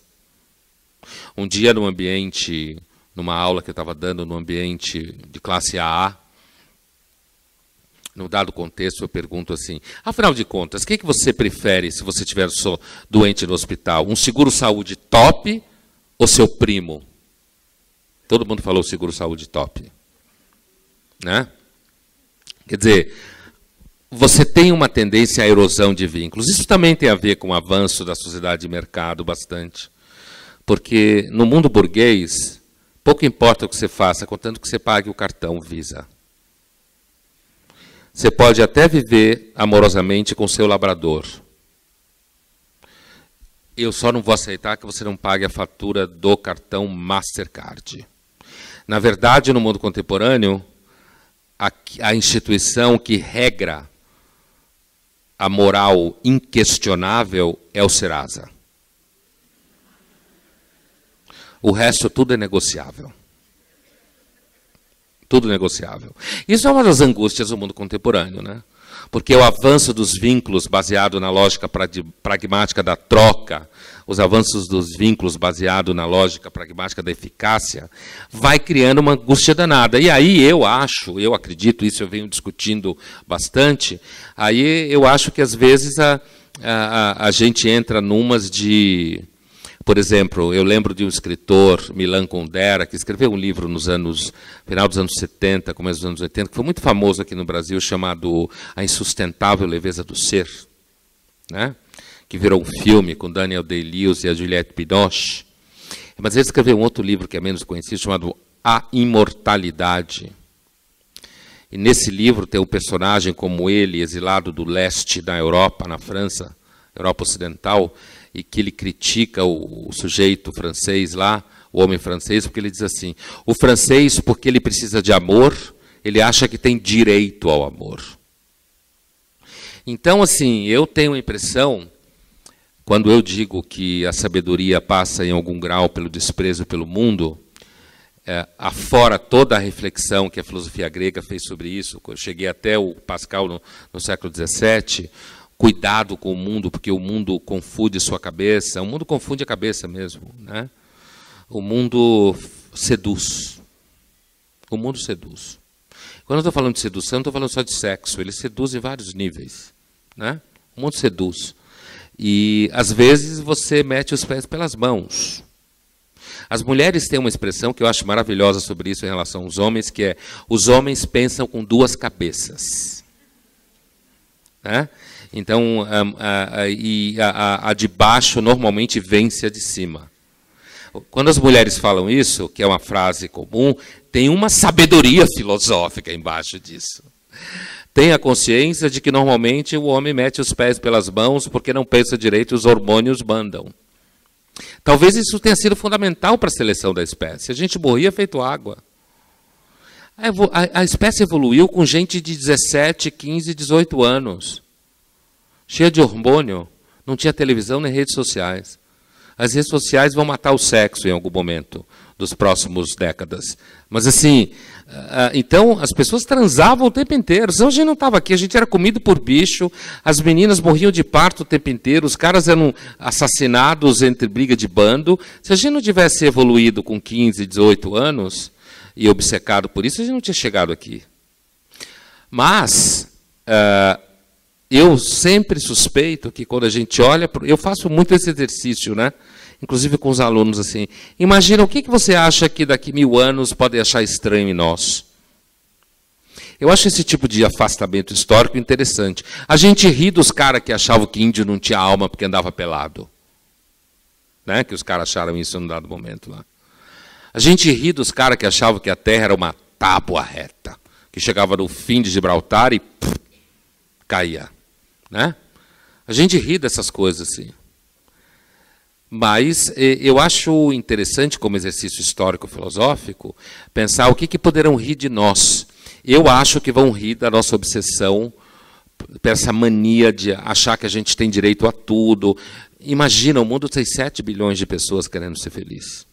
Um dia, num ambiente, numa aula que eu estava dando, num ambiente de classe AA, no dado contexto, eu pergunto assim: afinal de contas, o que, que você prefere se você estiver doente no hospital? Um seguro-saúde top ou seu primo? Todo mundo falou seguro-saúde top. Né? Quer dizer, você tem uma tendência à erosão de vínculos. Isso também tem a ver com o avanço da sociedade de mercado bastante. Porque no mundo burguês, pouco importa o que você faça, contanto que você pague o cartão Visa. Você pode até viver amorosamente com seu labrador. Eu só não vou aceitar que você não pague a fatura do cartão Mastercard. Na verdade, no mundo contemporâneo, a, a instituição que regra a moral inquestionável é o Serasa. O resto tudo é negociável. Tudo negociável. Isso é uma das angústias do mundo contemporâneo, né? porque o avanço dos vínculos baseado na lógica pragmática da troca, os avanços dos vínculos baseado na lógica pragmática da eficácia, vai criando uma angústia danada. E aí eu acho, eu acredito, isso eu venho discutindo bastante, aí eu acho que às vezes a, a, a gente entra numas de por exemplo, eu lembro de um escritor, Milan Kundera, que escreveu um livro nos anos final dos anos 70, começo dos anos 80, que foi muito famoso aqui no Brasil, chamado A Insustentável Leveza do Ser, né? que virou um filme com Daniel Day-Lewis e a Juliette Binoche. Mas ele escreveu um outro livro que é menos conhecido, chamado A Imortalidade. E nesse livro tem um personagem como ele, exilado do leste da Europa, na França, Europa Ocidental, e que ele critica o, o sujeito francês lá, o homem francês, porque ele diz assim: o francês, porque ele precisa de amor, ele acha que tem direito ao amor. Então, assim, eu tenho a impressão, quando eu digo que a sabedoria passa em algum grau pelo desprezo pelo mundo, é, afora toda a reflexão que a filosofia grega fez sobre isso, eu cheguei até o Pascal no, no século XVII, cuidado com o mundo, porque o mundo confunde sua cabeça. O mundo confunde a cabeça mesmo, né? O mundo seduz. O mundo seduz. Quando eu estou falando de sedução, não estou falando só de sexo. Ele seduz em vários níveis, né? O mundo seduz. E às vezes você mete os pés pelas mãos. As mulheres têm uma expressão que eu acho maravilhosa sobre isso em relação aos homens, que é: os homens pensam com duas cabeças. Né? Então, a, a, e a, a de baixo normalmente vence a de cima. Quando as mulheres falam isso, que é uma frase comum, tem uma sabedoria filosófica embaixo disso. Tem a consciência de que normalmente o homem mete os pés pelas mãos porque não pensa direito, os hormônios mandam. Talvez isso tenha sido fundamental para a seleção da espécie. A gente morria feito água. a espécie evoluiu com gente de 17, 15, 18 anos cheia de hormônio, não tinha televisão nem redes sociais. As redes sociais vão matar o sexo em algum momento dos próximos décadas. Mas assim, ah, ah, então as pessoas transavam o tempo inteiro. Se a gente não estava aqui, a gente era comido por bicho, as meninas morriam de parto o tempo inteiro, os caras eram assassinados entre briga de bando. Se a gente não tivesse evoluído com 15, 18 anos e obcecado por isso, a gente não tinha chegado aqui. Mas ah, eu sempre suspeito que quando a gente olha, eu faço muito esse exercício, né? Inclusive com os alunos assim. Imagina o que, que você acha que daqui mil anos pode achar estranho em nós. Eu acho esse tipo de afastamento histórico interessante. A gente ri dos caras que achavam que índio não tinha alma porque andava pelado. Né? Que os caras acharam isso num dado momento lá. A gente ri dos caras que achavam que a terra era uma tábua reta, que chegava no fim de Gibraltar e pff, caía. Né? A gente ri dessas coisas assim. Mas eu acho interessante, como exercício histórico-filosófico, pensar o que, que poderão rir de nós. Eu acho que vão rir da nossa obsessão, dessa mania de achar que a gente tem direito a tudo. Imagina, o mundo tem 7 bilhões de pessoas querendo ser feliz.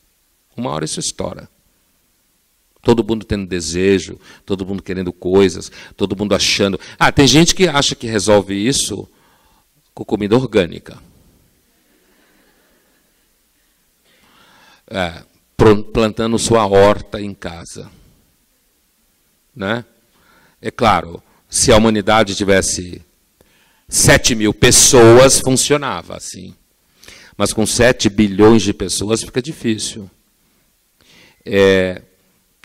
Uma hora isso estoura. Todo mundo tendo desejo, todo mundo querendo coisas, todo mundo achando. Ah, tem gente que acha que resolve isso com comida orgânica. É, plantando sua horta em casa. Né? É claro, se a humanidade tivesse 7 mil pessoas, funcionava assim. Mas com 7 bilhões de pessoas fica difícil. É,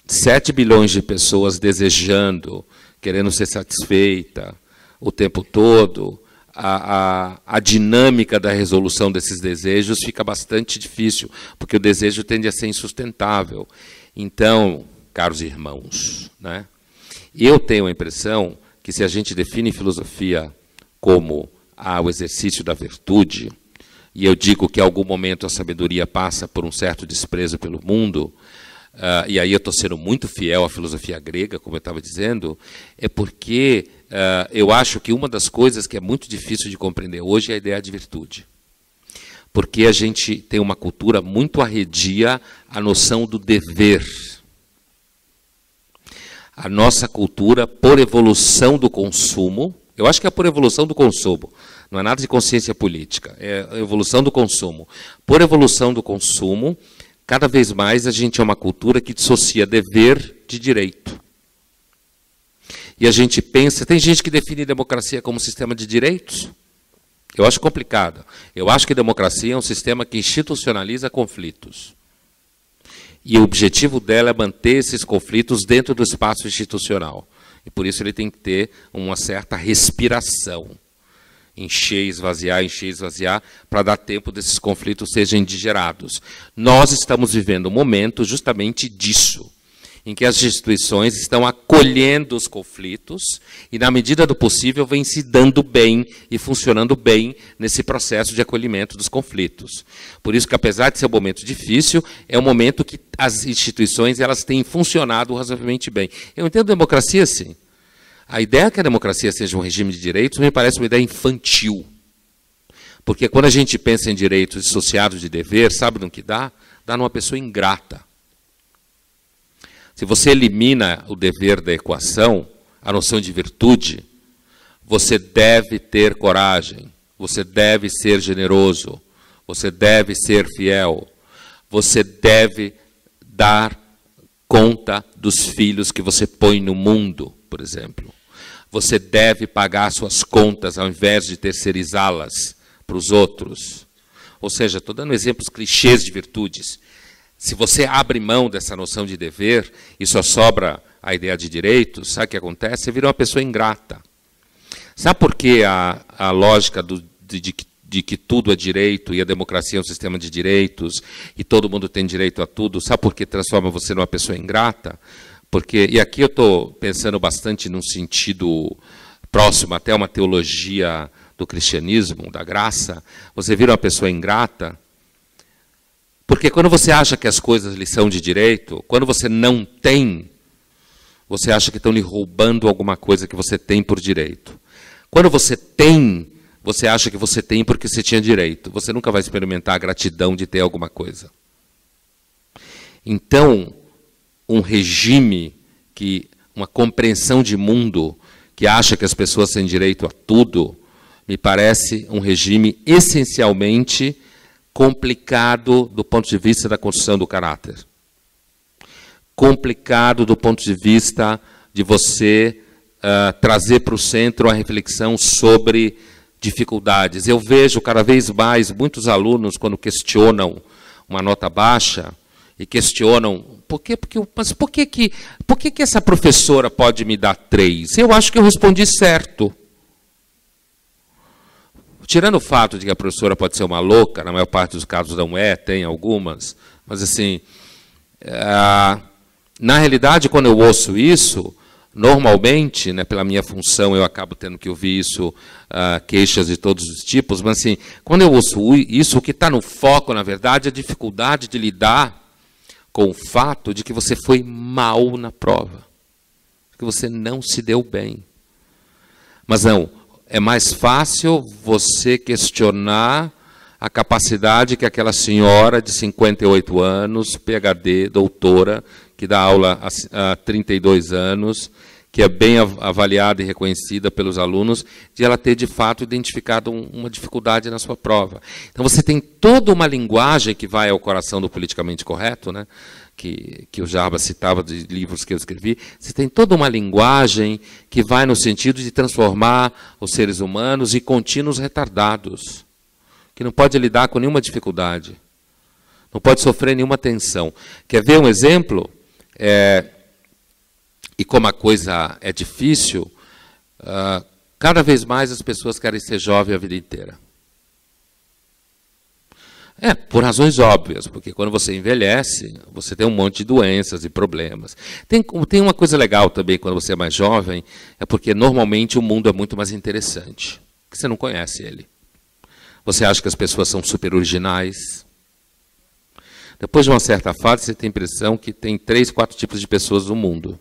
7 bilhões de pessoas desejando, querendo ser satisfeita o tempo todo, a, a, a, dinâmica da resolução desses desejos fica bastante difícil, porque o desejo tende a ser insustentável. Então, caros irmãos, né, eu tenho a impressão que se a gente define filosofia como ah, o exercício da virtude, e eu digo que em algum momento a sabedoria passa por um certo desprezo pelo mundo, Uh, e aí eu estou sendo muito fiel à filosofia grega, como eu estava dizendo, é porque uh, eu acho que uma das coisas que é muito difícil de compreender hoje é a ideia de virtude. Porque a gente tem uma cultura muito arredia à noção do dever. A nossa cultura, por evolução do consumo, eu acho que é por evolução do consumo, não é nada de consciência política, é evolução do consumo. Por evolução do consumo, Cada vez mais a gente é uma cultura que dissocia dever de direito. E a gente pensa, tem gente que define democracia como sistema de direitos? Eu acho complicado. Eu acho que democracia é um sistema que institucionaliza conflitos. E o objetivo dela é manter esses conflitos dentro do espaço institucional. E por isso ele tem que ter uma certa respiração encher, esvaziar, encher, esvaziar, para dar tempo desses conflitos sejam digerados. Nós estamos vivendo um momento justamente disso, em que as instituições estão acolhendo os conflitos e, na medida do possível, vem se dando bem e funcionando bem nesse processo de acolhimento dos conflitos. Por isso que, apesar de ser um momento difícil, é um momento que as instituições elas têm funcionado razoavelmente bem. Eu entendo democracia assim. A ideia é que a democracia seja um regime de direitos me parece uma ideia infantil. Porque quando a gente pensa em direitos dissociados de dever, sabe no que dá? Dá numa pessoa ingrata. Se você elimina o dever da equação, a noção de virtude, você deve ter coragem, você deve ser generoso, você deve ser fiel, você deve dar conta dos filhos que você põe no mundo, por exemplo você deve pagar suas contas ao invés de terceirizá-las para os outros. Ou seja, estou dando exemplos clichês de virtudes. Se você abre mão dessa noção de dever e só sobra a ideia de direito, sabe o que acontece? Você vira uma pessoa ingrata. Sabe por que a, a lógica do, de, de, de que tudo é direito e a democracia é um sistema de direitos e todo mundo tem direito a tudo? Sabe por que transforma você numa pessoa ingrata? porque e aqui eu estou pensando bastante num sentido próximo até uma teologia do cristianismo, da graça. Você vira uma pessoa ingrata, porque quando você acha que as coisas lhe são de direito, quando você não tem, você acha que estão lhe roubando alguma coisa que você tem por direito. Quando você tem, você acha que você tem porque você tinha direito. Você nunca vai experimentar a gratidão de ter alguma coisa. Então, um regime que uma compreensão de mundo que acha que as pessoas têm direito a tudo, me parece um regime essencialmente complicado do ponto de vista da construção do caráter. Complicado do ponto de vista de você uh, trazer para o centro a reflexão sobre dificuldades. Eu vejo cada vez mais muitos alunos, quando questionam uma nota baixa, e questionam por que, porque, mas por que, que, por que, que essa professora pode me dar três? Eu acho que eu respondi certo. Tirando o fato de que a professora pode ser uma louca, na maior parte dos casos não é, tem algumas, mas assim, eh, na realidade, quando eu ouço isso, normalmente, né, pela minha função, eu acabo tendo que ouvir isso, ah, queixas de todos os tipos, mas assim, quando eu ouço isso, o que está no foco, na verdade, é a dificuldade de lidar com o fato de que você foi mal na prova, que você não se deu bem. Mas não, é mais fácil você questionar a capacidade que aquela senhora de 58 anos, PhD, doutora, que dá aula há 32 anos, que é bem avaliada e reconhecida pelos alunos, de ela ter de fato identificado um, uma dificuldade na sua prova. Então você tem toda uma linguagem que vai ao coração do politicamente correto, né? que, que o Jarba citava de livros que eu escrevi, você tem toda uma linguagem que vai no sentido de transformar os seres humanos em contínuos retardados, que não pode lidar com nenhuma dificuldade, não pode sofrer nenhuma tensão. Quer ver um exemplo? É, e como a coisa é difícil, ah, cada vez mais as pessoas querem ser jovem a vida inteira. É, por razões óbvias, porque quando você envelhece, você tem um monte de doenças e problemas. Tem, tem uma coisa legal também quando você é mais jovem, é porque normalmente o mundo é muito mais interessante, porque você não conhece ele. Você acha que as pessoas são super originais. Depois de uma certa fase, você tem a impressão que tem três, quatro tipos de pessoas no mundo.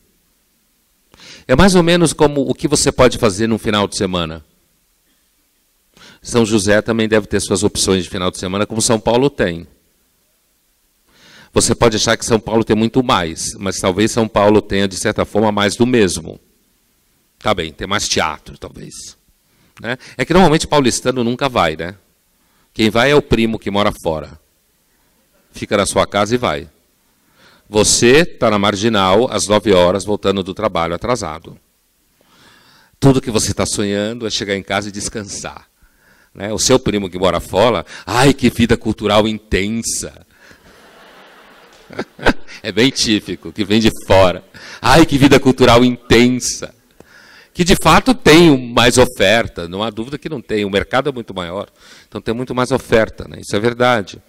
É mais ou menos como o que você pode fazer num final de semana. São José também deve ter suas opções de final de semana, como São Paulo tem. Você pode achar que São Paulo tem muito mais, mas talvez São Paulo tenha, de certa forma, mais do mesmo. Tá bem, tem mais teatro, talvez. Né? É que normalmente paulistano nunca vai, né? Quem vai é o primo que mora fora. Fica na sua casa e vai. Você está na marginal às 9 horas, voltando do trabalho atrasado. Tudo que você está sonhando é chegar em casa e descansar. Né? O seu primo que mora fora, ai que vida cultural intensa. é bem típico, que vem de fora. Ai que vida cultural intensa. Que de fato tem mais oferta, não há dúvida que não tem. O mercado é muito maior, então tem muito mais oferta, né? isso é verdade.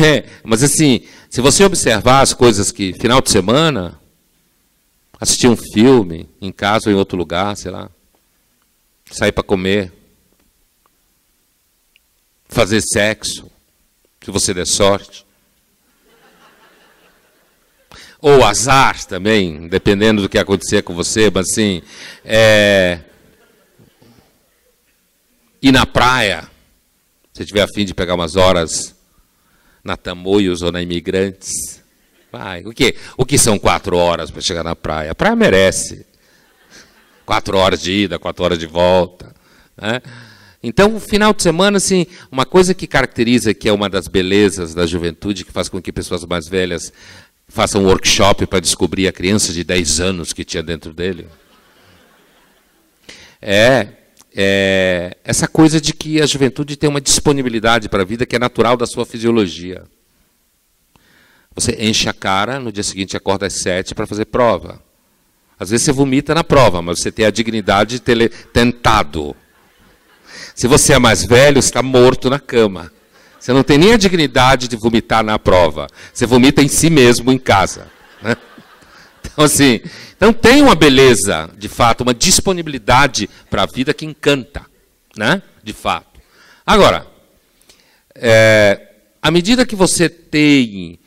É, mas assim, se você observar as coisas que final de semana, assistir um filme em casa ou em outro lugar, sei lá, sair para comer, fazer sexo, se você der sorte. Ou azar também, dependendo do que acontecer com você, mas assim, é... ir na praia, se tiver afim de pegar umas horas na Tamoios ou na Imigrantes. Vai. O que, o que são quatro horas para chegar na praia? A praia merece. Quatro horas de ida, quatro horas de volta. Né? Então, o final de semana, assim, uma coisa que caracteriza, que é uma das belezas da juventude, que faz com que pessoas mais velhas façam um workshop para descobrir a criança de 10 anos que tinha dentro dele. É, é, essa coisa de que a juventude tem uma disponibilidade para a vida que é natural da sua fisiologia. Você enche a cara, no dia seguinte acorda às sete para fazer prova. Às vezes você vomita na prova, mas você tem a dignidade de ter tentado. Se você é mais velho, está morto na cama. Você não tem nem a dignidade de vomitar na prova. Você vomita em si mesmo, em casa. Né? Então, assim, então tem uma beleza, de fato, uma disponibilidade para a vida que encanta, né? de fato. Agora, é, à medida que você tem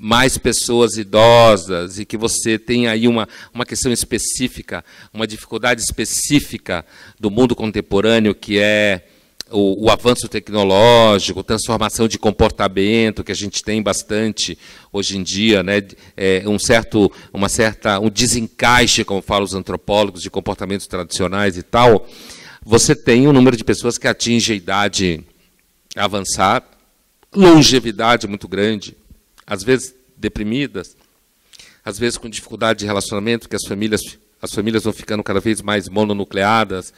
mais pessoas idosas e que você tem aí uma, uma questão específica, uma dificuldade específica do mundo contemporâneo que é o, o, avanço tecnológico, transformação de comportamento que a gente tem bastante hoje em dia, né? É um certo, uma certa, um desencaixe, como falam os antropólogos, de comportamentos tradicionais e tal. Você tem um número de pessoas que atinge a idade avançar, longevidade muito grande, às vezes deprimidas, às vezes com dificuldade de relacionamento, que as famílias as famílias vão ficando cada vez mais mononucleadas,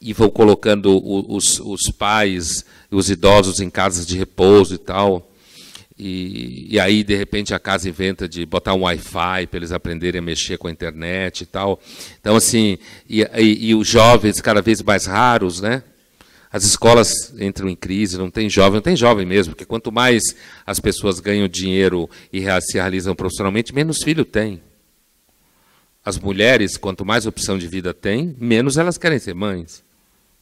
e vão colocando os, os pais, os idosos em casas de repouso e tal. E, e, aí, de repente, a casa inventa de botar um Wi-Fi para eles aprenderem a mexer com a internet e tal. Então, assim, e, e, e, os jovens cada vez mais raros, né? As escolas entram em crise, não tem jovem, não tem jovem mesmo, porque quanto mais as pessoas ganham dinheiro e se realizam profissionalmente, menos filho tem. As mulheres, quanto mais opção de vida têm, menos elas querem ser mães.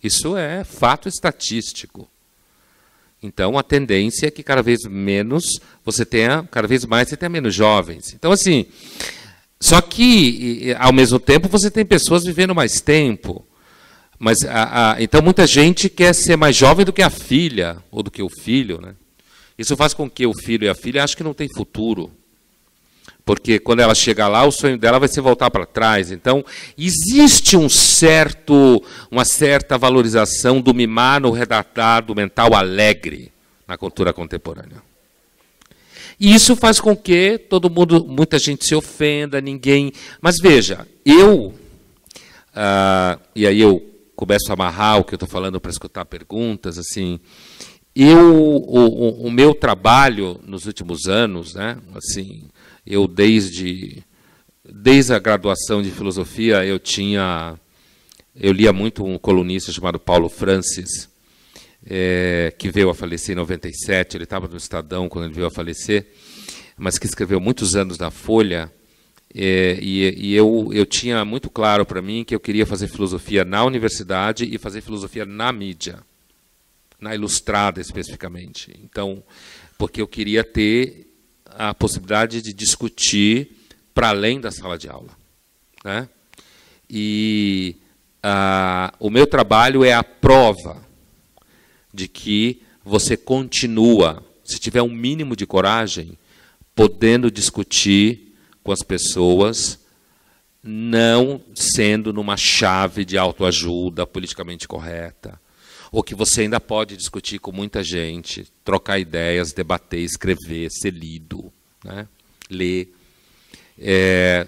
Isso é fato estatístico. Então, a tendência é que cada vez menos você tenha, cada vez mais você tenha menos jovens. Então, assim, só que, ao mesmo tempo, você tem pessoas vivendo mais tempo. Mas, a, a, então, muita gente quer ser mais jovem do que a filha, ou do que o filho. Né? Isso faz com que o filho e a filha achem que não tem futuro porque quando ela chegar lá, o sonho dela vai ser voltar para trás. Então, existe um certo, uma certa valorização do mimar no redatado do mental alegre na cultura contemporânea. E isso faz com que todo mundo, muita gente se ofenda, ninguém. Mas veja, eu ah, e aí eu começo a amarrar o que eu estou falando para escutar perguntas assim. Eu, o, o, o meu trabalho nos últimos anos, né, assim, eu desde desde a graduação de filosofia eu tinha eu lia muito um colunista chamado Paulo Francis é, que veio a falecer em 97, ele estava no Estadão quando ele veio a falecer, mas que escreveu muitos anos na Folha, é, e, e, eu, eu tinha muito claro para mim que eu queria fazer filosofia na universidade e fazer filosofia na mídia, na Ilustrada especificamente. Então, porque eu queria ter a possibilidade de discutir para além da sala de aula. Né? E o meu trabalho é a prova de que você continua, se tiver um mínimo de coragem, podendo discutir com as pessoas, não sendo numa chave de autoajuda politicamente correta, ou que você ainda pode discutir com muita gente, trocar ideias, debater, escrever, ser lido, né? ler, é,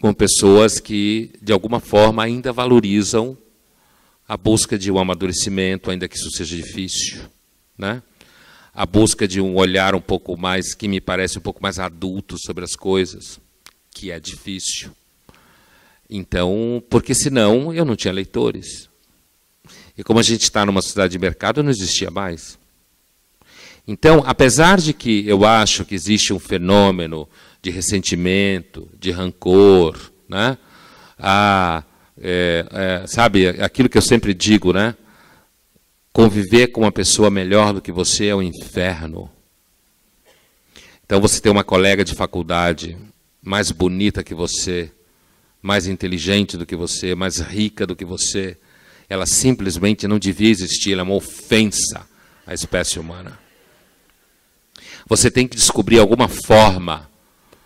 com pessoas que, de alguma forma, ainda valorizam a busca de um amadurecimento, ainda que isso seja difícil, né? a busca de um olhar um pouco mais, que me parece um pouco mais adulto sobre as coisas, que é difícil. Então, porque senão eu não tinha leitores. E como a gente está numa sociedade de mercado, não existia mais. Então, apesar de que eu acho que existe um fenômeno de ressentimento, de rancor, né? é, é, sabe, aquilo que eu sempre digo, né? Conviver com uma pessoa melhor do que você é um inferno. Então você tem uma colega de faculdade mais bonita que você, mais inteligente do que você, mais rica do que você, ela simplesmente não devia existir, ela é uma ofensa à espécie humana. Você tem que descobrir alguma forma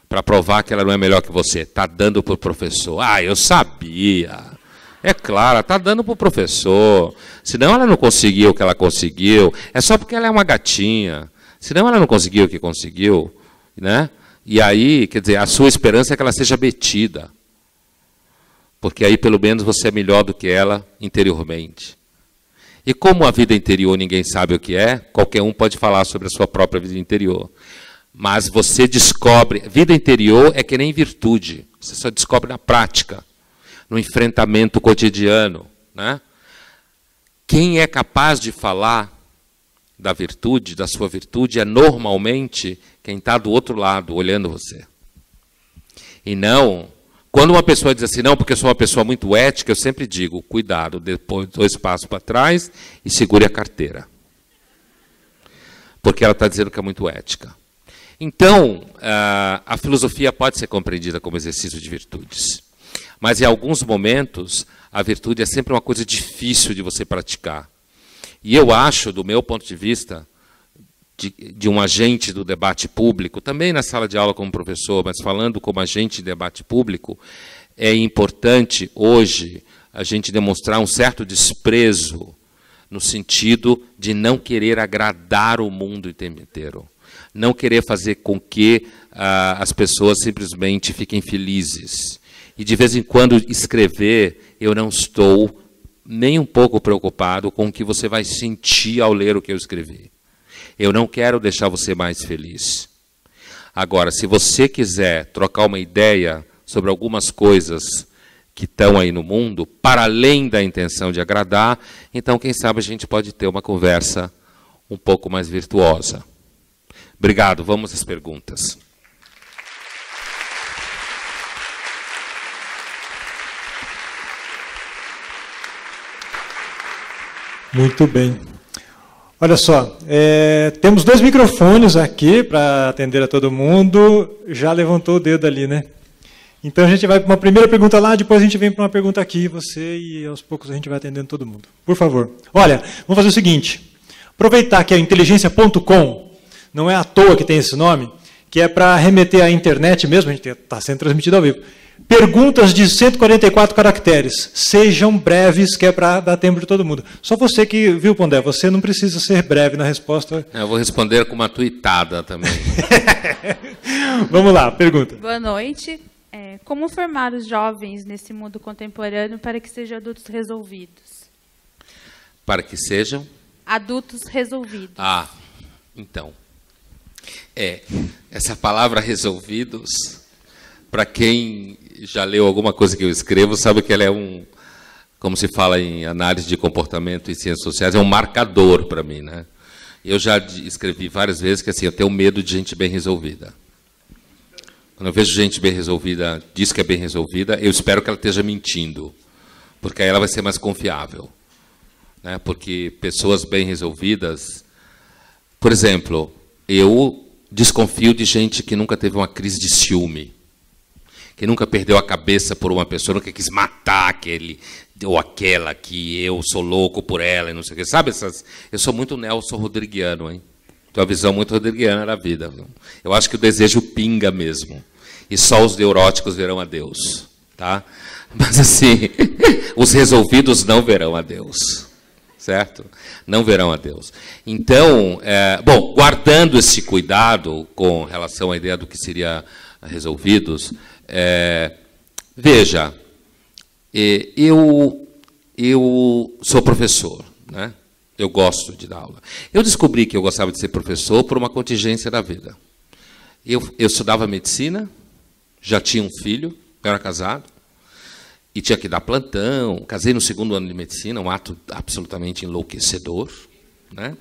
para provar que ela não é melhor que você. Está dando para o professor. Ah, eu sabia. É claro, está dando para o professor. Senão ela não conseguiu o que ela conseguiu. É só porque ela é uma gatinha. Senão ela não conseguiu o que conseguiu. Né? E aí, quer dizer, a sua esperança é que ela seja betida porque aí pelo menos você é melhor do que ela interiormente. E como a vida interior ninguém sabe o que é, qualquer um pode falar sobre a sua própria vida interior. Mas você descobre, vida interior é que nem virtude, você só descobre na prática, no enfrentamento cotidiano, né? Quem é capaz de falar da virtude, da sua virtude, é normalmente quem está do outro lado, olhando você. E não quando uma pessoa diz assim, não, porque eu sou uma pessoa muito ética, eu sempre digo, cuidado, depois dois passos para trás e segure a carteira. Porque ela está dizendo que é muito ética. Então, ah, a filosofia pode ser compreendida como exercício de virtudes. Mas em alguns momentos, a virtude é sempre uma coisa difícil de você praticar. E eu acho, do meu ponto de vista, de, de, um agente do debate público, também na sala de aula como professor, mas falando como agente de debate público, é importante hoje a gente demonstrar um certo desprezo no sentido de não querer agradar o mundo inteiro, não querer fazer com que ah, as pessoas simplesmente fiquem felizes. E de vez em quando escrever, eu não estou nem um pouco preocupado com o que você vai sentir ao ler o que eu escrevi. Eu não quero deixar você mais feliz. Agora, se você quiser trocar uma ideia sobre algumas coisas que estão aí no mundo, para além da intenção de agradar, então, quem sabe, a gente pode ter uma conversa um pouco mais virtuosa. Obrigado. Vamos às perguntas. Muito bem. Olha só, é, temos dois microfones aqui para atender a todo mundo. Já levantou o dedo ali, né? Então a gente vai para uma primeira pergunta lá, depois a gente vem para uma pergunta aqui, você e aos poucos a gente vai atendendo todo mundo. Por favor. Olha, vamos fazer o seguinte. Aproveitar que a é inteligência.com não é à toa que tem esse nome, que é para remeter à internet mesmo, a gente está sendo transmitido ao vivo. Perguntas de 144 caracteres. Sejam breves, que é para dar tempo de todo mundo. Só você que, viu, Pondé, você não precisa ser breve na resposta. É, eu vou responder com uma tuitada também. Vamos lá, pergunta. Boa noite. É, como formar os jovens nesse mundo contemporâneo para que sejam adultos resolvidos? Para que sejam? Adultos resolvidos. Ah, então. É, essa palavra resolvidos para quem já leu alguma coisa que eu escrevo sabe que ela é um, como se fala em análise de comportamento e ciências sociais, é um marcador para mim, né? Eu já escrevi várias vezes que assim, eu tenho medo de gente bem resolvida. Quando eu vejo gente bem resolvida, diz que é bem resolvida, eu espero que ela esteja mentindo, porque aí ela vai ser mais confiável. Né? Porque pessoas bem resolvidas. Por exemplo, eu desconfio de gente que nunca teve uma crise de ciúme que nunca perdeu a cabeça por uma pessoa, nunca quis matar aquele ou aquela que eu sou louco por ela e não sei o Sabe essas. Eu sou muito Nelson Rodriguiano, hein? Tenho uma visão muito rodriguiana da vida. Eu acho que o desejo pinga mesmo. E só os neuróticos verão a Deus. Tá? Mas assim, os resolvidos não verão a Deus. Certo? Não verão a Deus. Então, é, bom, guardando esse cuidado com relação à ideia do que seria resolvidos. É, veja, é, eu, eu sou professor, né? Eu gosto de dar aula. Eu descobri que eu gostava de ser professor por uma contingência da vida. Eu, eu estudava medicina, já tinha um filho, era casado, e tinha que dar plantão. Casei no segundo ano de medicina, um ato absolutamente enlouquecedor, né?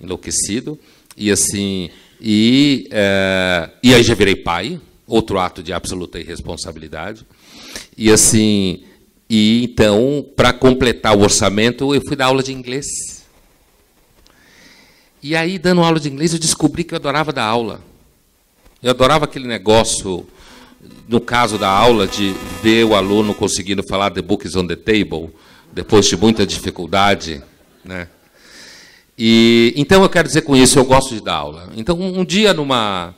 enlouquecido. E assim, e, é, e aí já virei pai, outro ato de absoluta irresponsabilidade. E assim, e então, para completar o orçamento, eu fui dar aula de inglês. E aí, dando aula de inglês, eu descobri que eu adorava dar aula. Eu adorava aquele negócio, no caso da aula, de ver o aluno conseguindo falar The Book is on the Table, depois de muita dificuldade. Né? E, então, eu quero dizer com isso, eu gosto de dar aula. Então, um dia, numa,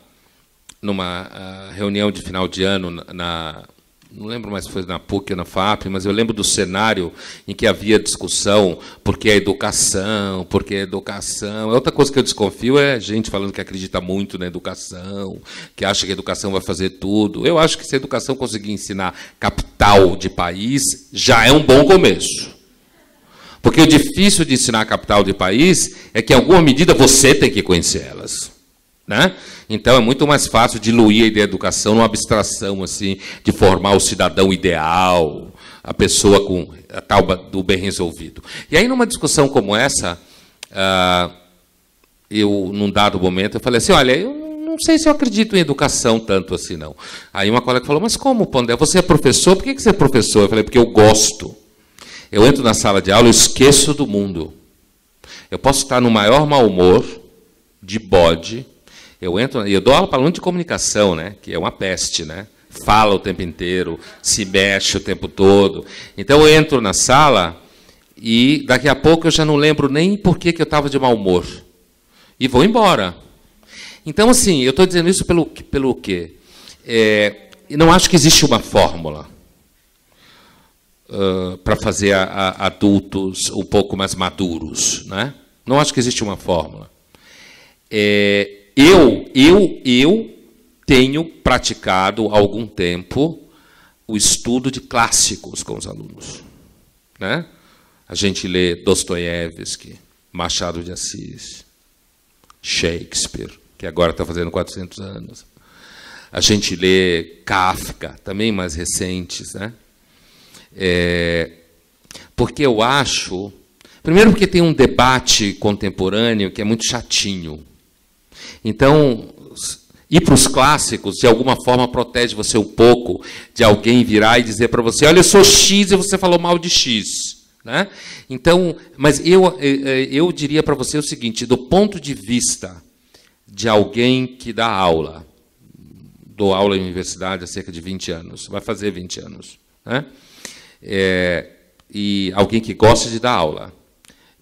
numa ah, reunião de final de ano na não lembro mais se foi na PUC ou na FAP, mas eu lembro do cenário em que havia discussão porque é educação, porque é educação. É outra coisa que eu desconfio é gente falando que acredita muito na educação, que acha que a educação vai fazer tudo. Eu acho que se a educação conseguir ensinar capital de país, já é um bom começo. Porque o difícil de ensinar capital de país é que, em alguma medida, você tem que conhecer elas. Né? Então é muito mais fácil diluir a ideia de educação numa abstração assim de formar o cidadão ideal, a pessoa com a talba do bem resolvido. E aí numa discussão como essa, ah, eu num dado momento eu falei assim, olha, eu não sei se eu acredito em educação tanto assim não. Aí uma colega falou, mas como, Pondé, você é professor? Por que você é professor? Eu falei, porque eu gosto. Eu entro na sala de aula, eu esqueço do mundo. Eu posso estar no maior mau humor, de bode, eu entro eu dou aula para aluno de comunicação, né? Que é uma peste, né? Fala o tempo inteiro, se mexe o tempo todo. Então eu entro na sala e daqui a pouco eu já não lembro nem por que, que eu estava de mau humor e vou embora. Então assim, eu estou dizendo isso pelo pelo quê? É, não acho que existe uma fórmula. Uh, ah, para fazer a, a adultos um pouco mais maduros. Né? Não acho que existe uma fórmula. É, eu, eu, eu tenho praticado há algum tempo o estudo de clássicos com os alunos. Né? A gente lê Dostoiévski, Machado de Assis, Shakespeare, que agora está fazendo 400 anos. A gente lê Kafka, também mais recentes. Né? É, porque eu acho. Primeiro, porque tem um debate contemporâneo que é muito chatinho. Então, ir para os clássicos, de alguma forma, protege você um pouco de alguém virar e dizer para você: olha, eu sou X e você falou mal de X. Né? Então, mas eu, eh, eh, eu diria para você o seguinte: do ponto de vista de alguém que dá aula, dou aula em universidade há cerca de 20 anos, vai fazer 20 anos, né? É, e alguém que gosta de dar aula,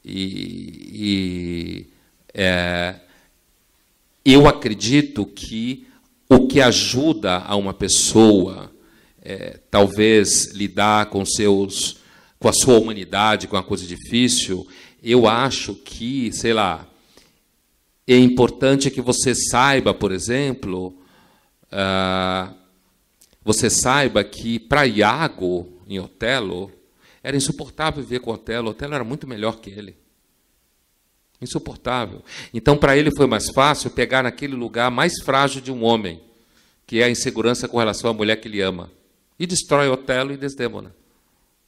e, e é, eu acredito que o que ajuda a uma pessoa, é, talvez, lidar com, seus, com a sua humanidade, com a coisa difícil, eu acho que, sei lá, é importante que você saiba, por exemplo, uh, você saiba que para Iago, em Otelo, era insuportável viver com Otelo. Otelo era muito melhor que ele. Insuportável. Então, para ele foi mais fácil pegar naquele lugar mais frágil de um homem, que é a insegurança com relação à mulher que ele ama. E destrói Otelo e Desdemona,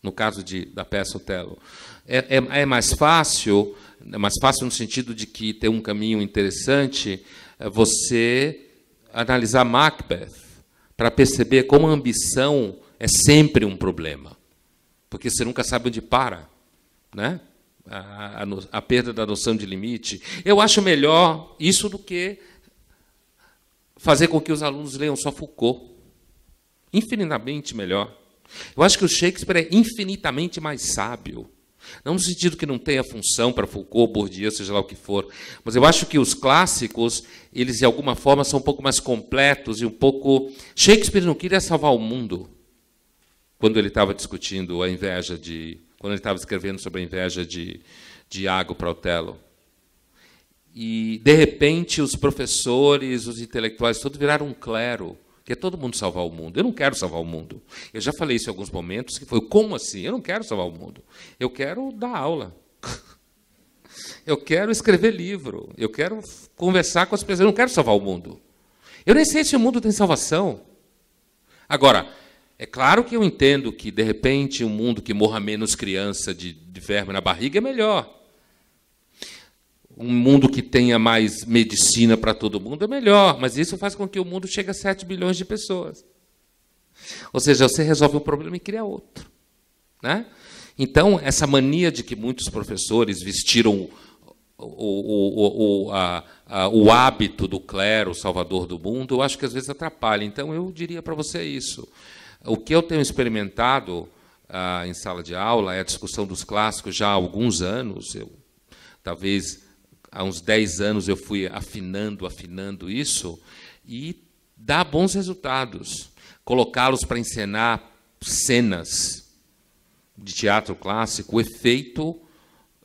no caso de, da peça Otelo. É, é, é mais fácil, é mais fácil no sentido de que tem um caminho interessante, é você analisar Macbeth para perceber como a ambição é sempre um problema, porque você nunca sabe onde para, né? a, a, a perda da noção de limite, eu acho melhor isso do que fazer com que os alunos leiam só Foucault. Infinitamente melhor. Eu acho que o Shakespeare é infinitamente mais sábio. Não no sentido que não tenha função para Foucault, Bourdieu, seja lá o que for, mas eu acho que os clássicos, eles de alguma forma são um pouco mais completos e um pouco. Shakespeare não queria salvar o mundo quando ele estava discutindo a inveja de quando ele estava escrevendo sobre a inveja de para Otelo. E, de repente, os professores, os intelectuais, todos viraram um clero, que é todo mundo salvar o mundo. Eu não quero salvar o mundo. Eu já falei isso em alguns momentos, que foi, como assim? Eu não quero salvar o mundo. Eu quero dar aula. Eu quero escrever livro. Eu quero conversar com as pessoas. Eu não quero salvar o mundo. Eu nem sei se o mundo tem salvação. Agora, é claro que eu entendo que, de repente, um mundo que morra menos criança de, de verme na barriga é melhor. Um mundo que tenha mais medicina para todo mundo é melhor, mas isso faz com que o mundo chegue a 7 bilhões de pessoas. Ou seja, você resolve um problema e cria outro. Né? Então, essa mania de que muitos professores vestiram o, o, o, a, a, o hábito do clero salvador do mundo, eu acho que às vezes atrapalha. Então, eu diria para você isso. O que eu tenho experimentado ah, em sala de aula é a discussão dos clássicos já há alguns anos. Eu, talvez há uns 10 anos eu fui afinando, afinando isso, e dá bons resultados. Colocá-los para encenar cenas de teatro clássico, o efeito,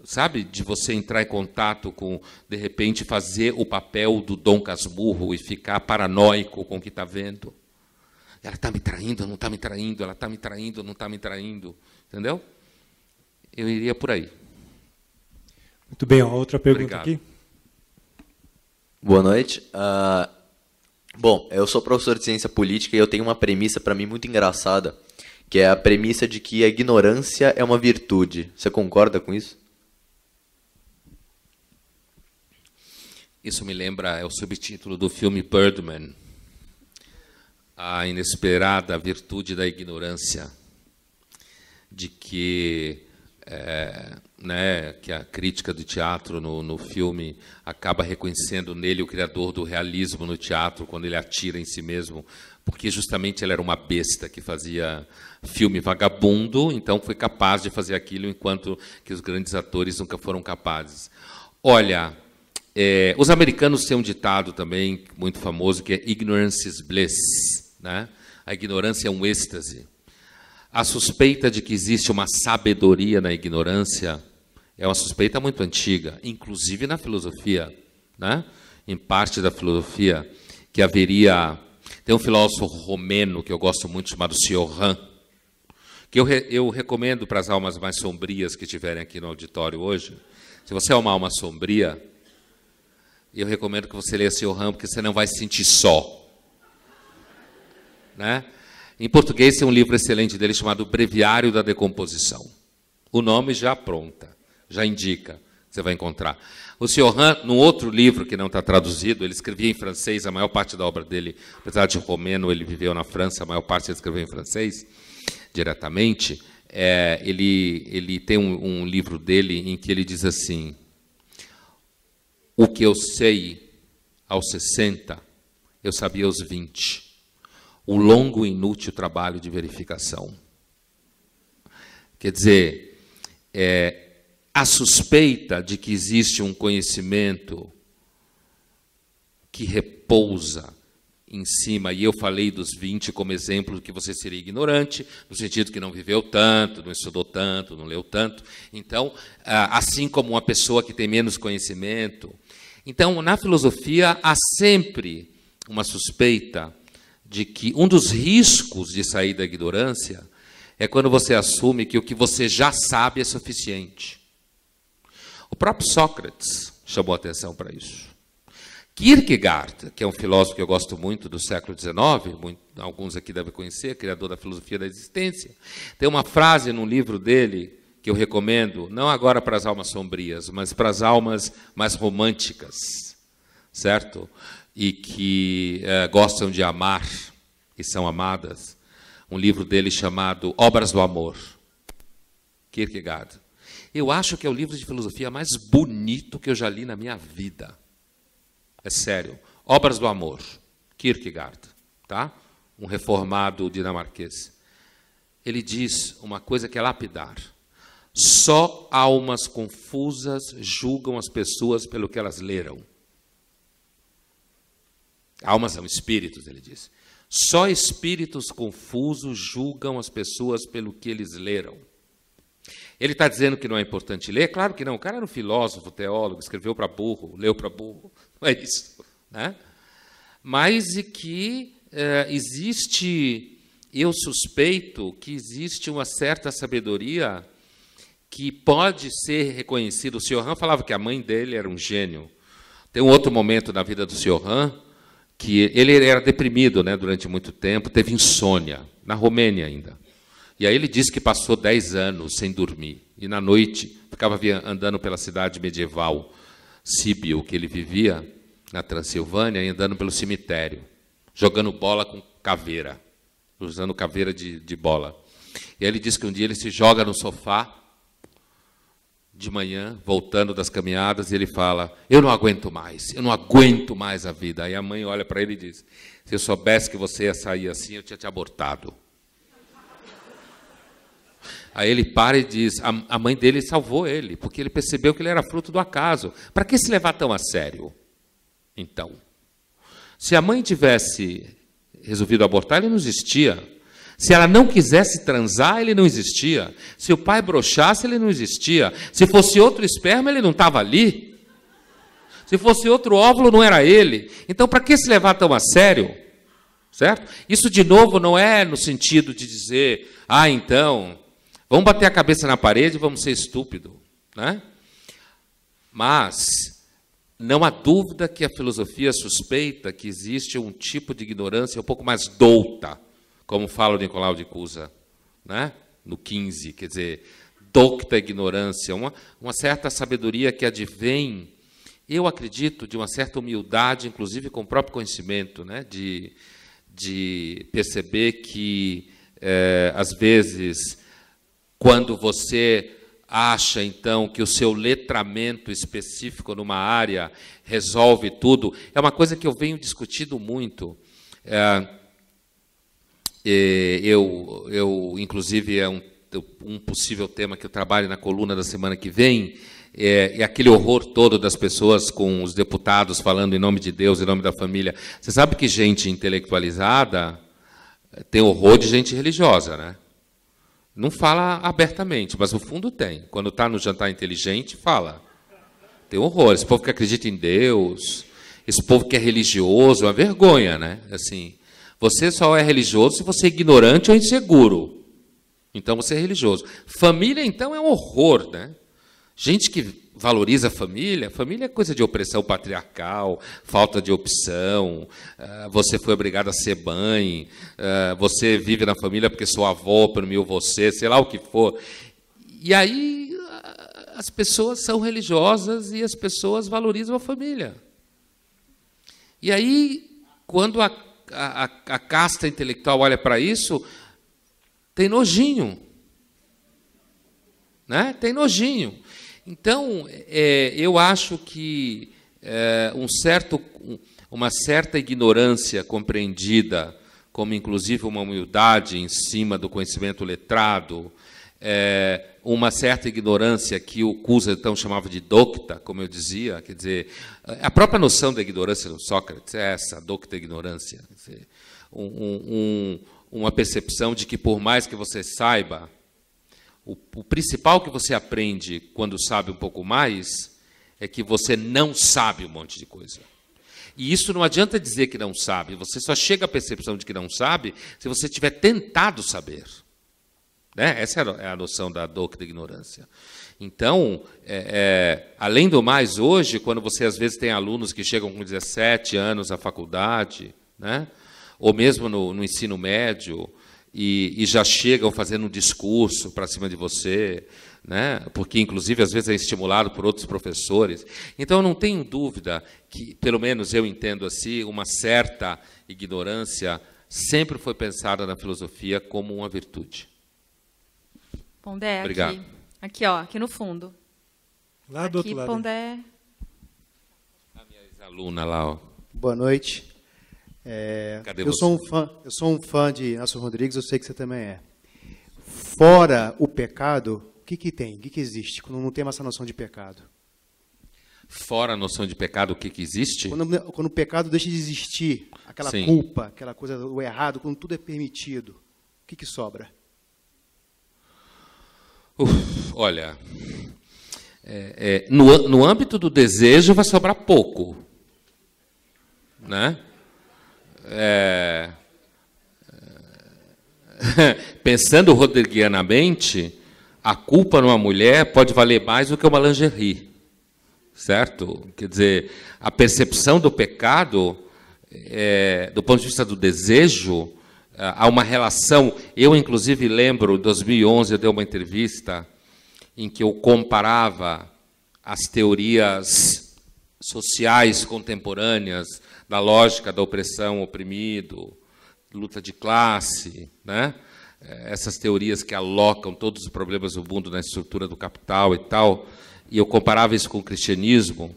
sabe, de você entrar em contato com, de repente, fazer o papel do Dom Casmurro e ficar paranoico com o que está vendo. Ela está me traindo, não está me traindo, ela está me traindo, não está me traindo. Entendeu? Eu iria por aí. Muito bem, outra pergunta Obrigado. aqui. Boa noite. Uh, bom, eu sou professor de ciência política e eu tenho uma premissa para mim muito engraçada, que é a premissa de que a ignorância é uma virtude. Você concorda com isso? Isso me lembra, é o subtítulo do filme Birdman, a inesperada virtude da ignorância, de que, é, né, que a crítica do teatro no, no filme acaba reconhecendo nele o criador do realismo no teatro, quando ele atira em si mesmo, porque justamente ele era uma besta que fazia filme vagabundo, então foi capaz de fazer aquilo, enquanto que os grandes atores nunca foram capazes. Olha, é, os americanos têm um ditado também muito famoso que é ignorance is bliss. Né? A ignorância é um êxtase. A suspeita de que existe uma sabedoria na ignorância é uma suspeita muito antiga, inclusive na filosofia, né? em parte da filosofia, que haveria. Tem um filósofo romeno que eu gosto muito, chamado Cioran, que eu, re... eu recomendo para as almas mais sombrias que estiverem aqui no auditório hoje. Se você é uma alma sombria, eu recomendo que você leia Cioran, porque você não vai se sentir só. Né? Em português tem um livro excelente dele chamado Breviário da Decomposição. O nome já apronta, já indica você vai encontrar. O Sr. Han, num outro livro que não está traduzido, ele escrevia em francês, a maior parte da obra dele, apesar de romeno, ele viveu na França, a maior parte ele escreveu em francês diretamente. É, ele, ele tem um, um livro dele em que ele diz assim: O que eu sei aos 60, eu sabia aos 20 o longo e inútil trabalho de verificação. Quer dizer, é, a suspeita de que existe um conhecimento que repousa em cima, e eu falei dos 20 como exemplo que você seria ignorante, no sentido que não viveu tanto, não estudou tanto, não leu tanto. Então, assim como uma pessoa que tem menos conhecimento. Então, na filosofia, há sempre uma suspeita de que um dos riscos de sair da ignorância é quando você assume que o que você já sabe é suficiente. O próprio Sócrates chamou atenção para isso. Kierkegaard, que é um filósofo que eu gosto muito do século XIX, muito, alguns aqui devem conhecer, criador da filosofia da existência, tem uma frase num livro dele que eu recomendo, não agora para as almas sombrias, mas para as almas mais românticas, certo? e que eh, gostam de amar e são amadas, um livro dele chamado Obras do Amor, Kierkegaard. Eu acho que é o livro de filosofia mais bonito que eu já li na minha vida. É sério. Obras do Amor, Kierkegaard, tá? um reformado dinamarquês. Ele diz uma coisa que é lapidar. Só almas confusas julgam as pessoas pelo que elas leram. Almas são espíritos, ele disse. Só espíritos confusos julgam as pessoas pelo que eles leram. Ele está dizendo que não é importante ler? Claro que não. O cara era um filósofo, teólogo, escreveu para burro, leu para burro. Não é isso. Né? Mas e que é, existe, eu suspeito que existe uma certa sabedoria que pode ser reconhecida. O Sr. Han falava que a mãe dele era um gênio. Tem um outro momento na vida do Sr. Han que ele era deprimido né, durante muito tempo, teve insônia, na Romênia ainda. E aí ele disse que passou 10 anos sem dormir. E na noite ficava andando pela cidade medieval Síbio, que ele vivia, na Transilvânia, e andando pelo cemitério, jogando bola com caveira, usando caveira de, de bola. E aí ele disse que um dia ele se joga no sofá de manhã, voltando das caminhadas, e ele fala: Eu não aguento mais, eu não aguento mais a vida. Aí a mãe olha para ele e diz: Se eu soubesse que você ia sair assim, eu tinha te abortado. Aí ele para e diz: a, mãe dele salvou ele, porque ele percebeu que ele era fruto do acaso. Para que se levar tão a sério? Então, se a mãe tivesse resolvido abortar, ele não existia. Se ela não quisesse transar, ele não existia. Se o pai brochasse, ele não existia. Se fosse outro esperma, ele não estava ali. Se fosse outro óvulo, não era ele. Então, para que se levar tão a sério? Certo? Isso, de novo, não é no sentido de dizer, ah, então, vamos bater a cabeça na parede e vamos ser estúpido. Né? Mas não há dúvida que a filosofia suspeita que existe um tipo de ignorância um pouco mais douta como fala o Nicolau de Cusa, né? no 15, quer dizer, docta ignorância, uma, uma certa sabedoria que advém, eu acredito, de uma certa humildade, inclusive com o próprio conhecimento, né? de, de perceber que, é, às vezes, quando você acha então que o seu letramento específico numa área resolve tudo, é uma coisa que eu venho discutindo muito. É, eu, eu, inclusive, é um, um possível tema que eu trabalho na coluna da semana que vem, é, é, aquele horror todo das pessoas com os deputados falando em nome de Deus, em nome da família. Você sabe que gente intelectualizada eh, tem horror de gente religiosa, né? Não fala abertamente, mas no fundo tem. Quando está no jantar inteligente, fala. Tem horror. Esse povo que acredita em Deus, esse povo que é religioso, é uma vergonha, né? Assim, você só é religioso se você é ignorante ou inseguro. Então você é religioso. Família, então, é um horror, né? Gente que valoriza a família, família é coisa de opressão patriarcal, falta de opção, ah, você foi obrigado a ser mãe, ah, você vive na família porque sua avó permitiu você, sei lá o que for. E aí ah, as pessoas são religiosas e as pessoas valorizam a família. E aí, quando a a, a, a casta intelectual olha para isso, tem nojinho. Né? Tem nojinho. Então, é, eu acho que é, um certo, uma certa ignorância compreendida, como inclusive uma humildade em cima do conhecimento letrado, é, uma certa ignorância que o Cusa então chamava de docta, como eu dizia, quer dizer, a própria noção da ignorância do Sócrates é essa, docta ignorância, dizer, um, um, uma percepção de que por mais que você saiba, o, o principal que você aprende quando sabe um pouco mais é que você não sabe um monte de coisa. E isso não adianta dizer que não sabe, você só chega à percepção de que não sabe se você tiver tentado saber. Né? Essa é a noção da dor da ignorância. Então, é, é, além do mais, hoje, quando você às vezes tem alunos que chegam com 17 anos à faculdade, né? ou mesmo no, no ensino médio, e, e, já chegam fazendo um discurso para cima de você, né? porque inclusive às vezes é estimulado por outros professores. Então não tenho dúvida que, pelo menos eu entendo assim, uma certa ignorância sempre foi pensada na filosofia como uma virtude. Pondé, Obrigado. aqui. Aqui, ó, aqui no fundo. Lá do aqui, outro lado. Pondé. A minha ex-aluna lá, ó. Boa noite. É, eu você? sou um fã, eu sou um fã de Nelson Rodrigues, eu sei que você também é. Fora o pecado, o que que tem? O que que existe quando não tem mais essa noção de pecado? Fora a noção de pecado, o que que existe? Quando, quando o pecado deixa de existir, aquela Sim. culpa, aquela coisa do errado, quando tudo é permitido, o que que sobra? Uf, olha, é, é, no, no âmbito do desejo vai sobrar pouco. Né? É, é pensando rodriguianamente, a culpa numa mulher pode valer mais do que uma lingerie. Certo? Quer dizer, a percepção do pecado, é, do ponto de vista do desejo, ah, há uma relação. Eu, inclusive, lembro, em 2011, eu dei uma entrevista em que eu comparava as teorias sociais contemporâneas da lógica da opressão, oprimido, luta de classe, né? Eh, essas teorias que alocam todos os problemas do mundo na estrutura do capital e tal, e eu comparava isso com o cristianismo,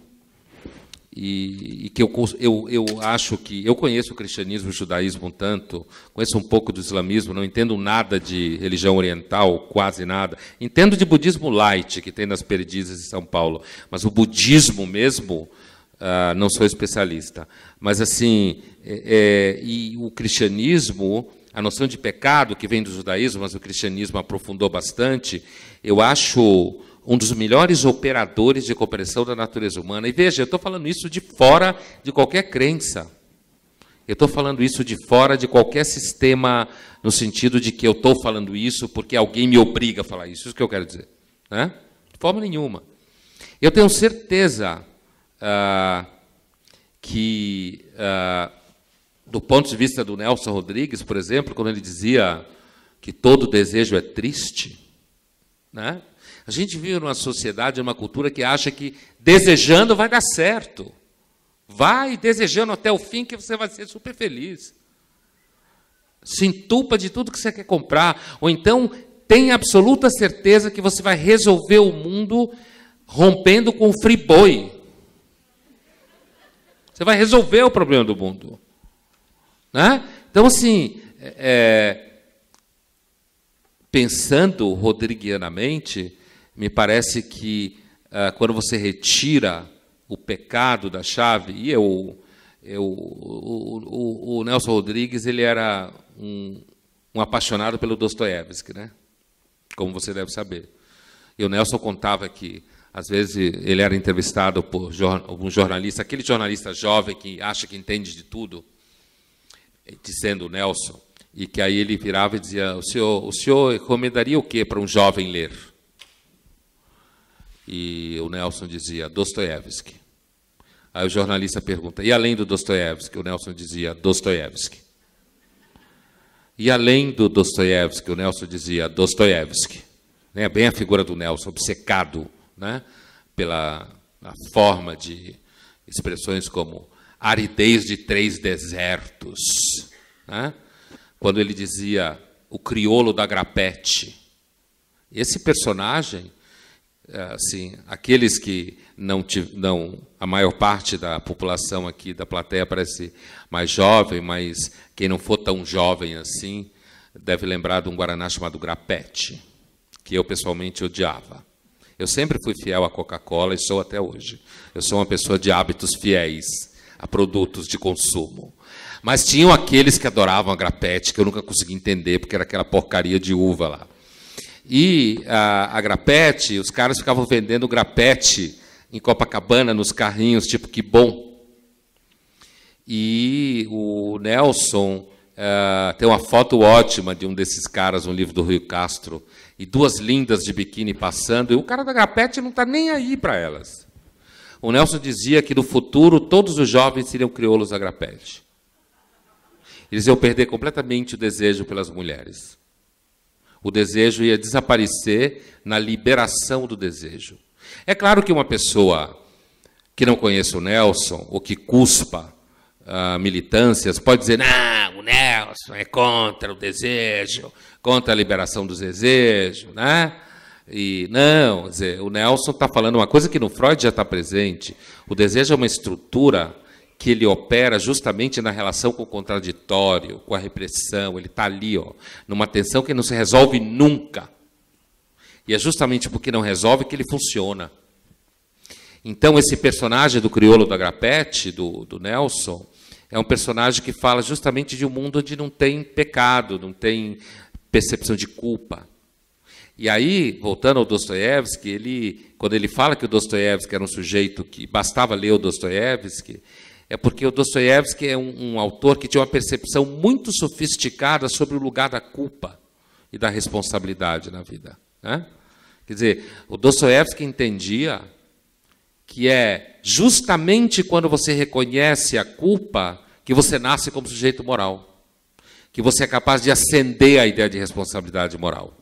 e, e, que eu, eu, eu acho que eu conheço o cristianismo e o judaísmo um tanto, conheço um pouco do islamismo, não entendo nada de religião oriental, quase nada. Entendo de budismo light que tem nas perdizes de São Paulo, mas o budismo mesmo uh, não sou especialista. Mas assim, é, é, e o cristianismo, a noção de pecado que vem do judaísmo, mas o cristianismo aprofundou bastante. Eu acho um dos melhores operadores de compreensão da natureza humana. E veja, eu estou falando isso de fora de qualquer crença. Eu estou falando isso de fora de qualquer sistema, no sentido de que eu estou falando isso porque alguém me obriga a falar isso. Isso que eu quero dizer. Né? De forma nenhuma. Eu tenho certeza ah, que, ah, do ponto de vista do Nelson Rodrigues, por exemplo, quando ele dizia que todo desejo é triste, né? A gente vive numa sociedade, numa cultura que acha que desejando vai dar certo. Vai desejando até o fim que você vai ser super feliz. Se entupa de tudo que você quer comprar. Ou então tenha absoluta certeza que você vai resolver o mundo rompendo com o freeboy. Você vai resolver o problema do mundo. Né? Então, assim, é, é pensando rodriguianamente, me parece que uh, quando você retira o pecado da chave, e eu, eu o, o, o Nelson Rodrigues ele era um, um apaixonado pelo Dostoiévski, né? como você deve saber. E o Nelson contava que, às vezes, ele era entrevistado por algum jornalista, aquele jornalista jovem que acha que entende de tudo, dizendo o Nelson, e que aí ele virava e dizia, o senhor, o senhor recomendaria o que para um jovem ler? E o Nelson dizia Dostoiévski. Aí o jornalista pergunta: e além do Dostoiévski? O Nelson dizia Dostoiévski. E além do Dostoiévski, o Nelson dizia Dostoiévski. Né? Bem a figura do Nelson, obcecado né? pela forma de expressões como aridez de três desertos. Né? Quando ele dizia o criolo da grapete. Esse personagem assim, aqueles que não, não a maior parte da população aqui da plateia parece mais jovem, mas quem não for tão jovem assim deve lembrar de um guaraná chamado grapete, que eu pessoalmente odiava. Eu sempre fui fiel à Coca-Cola e sou até hoje. Eu sou uma pessoa de hábitos fiéis a produtos de consumo. Mas tinham aqueles que adoravam a grapete, que eu nunca consegui entender, porque era aquela porcaria de uva lá. E a, a grapete, os caras ficavam vendendo grapete em Copacabana, nos carrinhos, tipo que bom. E o Nelson uh, tem uma foto ótima de um desses caras, um livro do Rio Castro, e duas lindas de biquíni passando, e o cara da grapete não está nem aí para elas. O Nelson dizia que no futuro todos os jovens seriam crioulos da grapete. Eles iam perder completamente o desejo pelas mulheres. O desejo ia desaparecer na liberação do desejo. É claro que uma pessoa que não conhece o Nelson, ou que cuspa uh, militâncias, pode dizer: não, o Nelson é contra o desejo, contra a liberação dos desejos, né? E não, dizer, o Nelson está falando uma coisa que no Freud já está presente. O desejo é uma estrutura que ele opera justamente na relação com o contraditório, com a repressão. Ele está ali, ó, numa tensão que não se resolve nunca. E é justamente porque não resolve que ele funciona. Então, esse personagem do crioulo da Grapete, do, do Nelson, é um personagem que fala justamente de um mundo onde não tem pecado, não tem percepção de culpa. E aí, voltando ao Dostoiévski, ele, quando ele fala que o Dostoiévski era um sujeito que bastava ler o Dostoiévski, é porque o Dostoiévski é um, um autor que tinha uma percepção muito sofisticada sobre o lugar da culpa e da responsabilidade na vida. Né? Quer dizer, o Dostoiévski entendia que é justamente quando você reconhece a culpa que você nasce como sujeito moral, que você é capaz de acender a ideia de responsabilidade moral.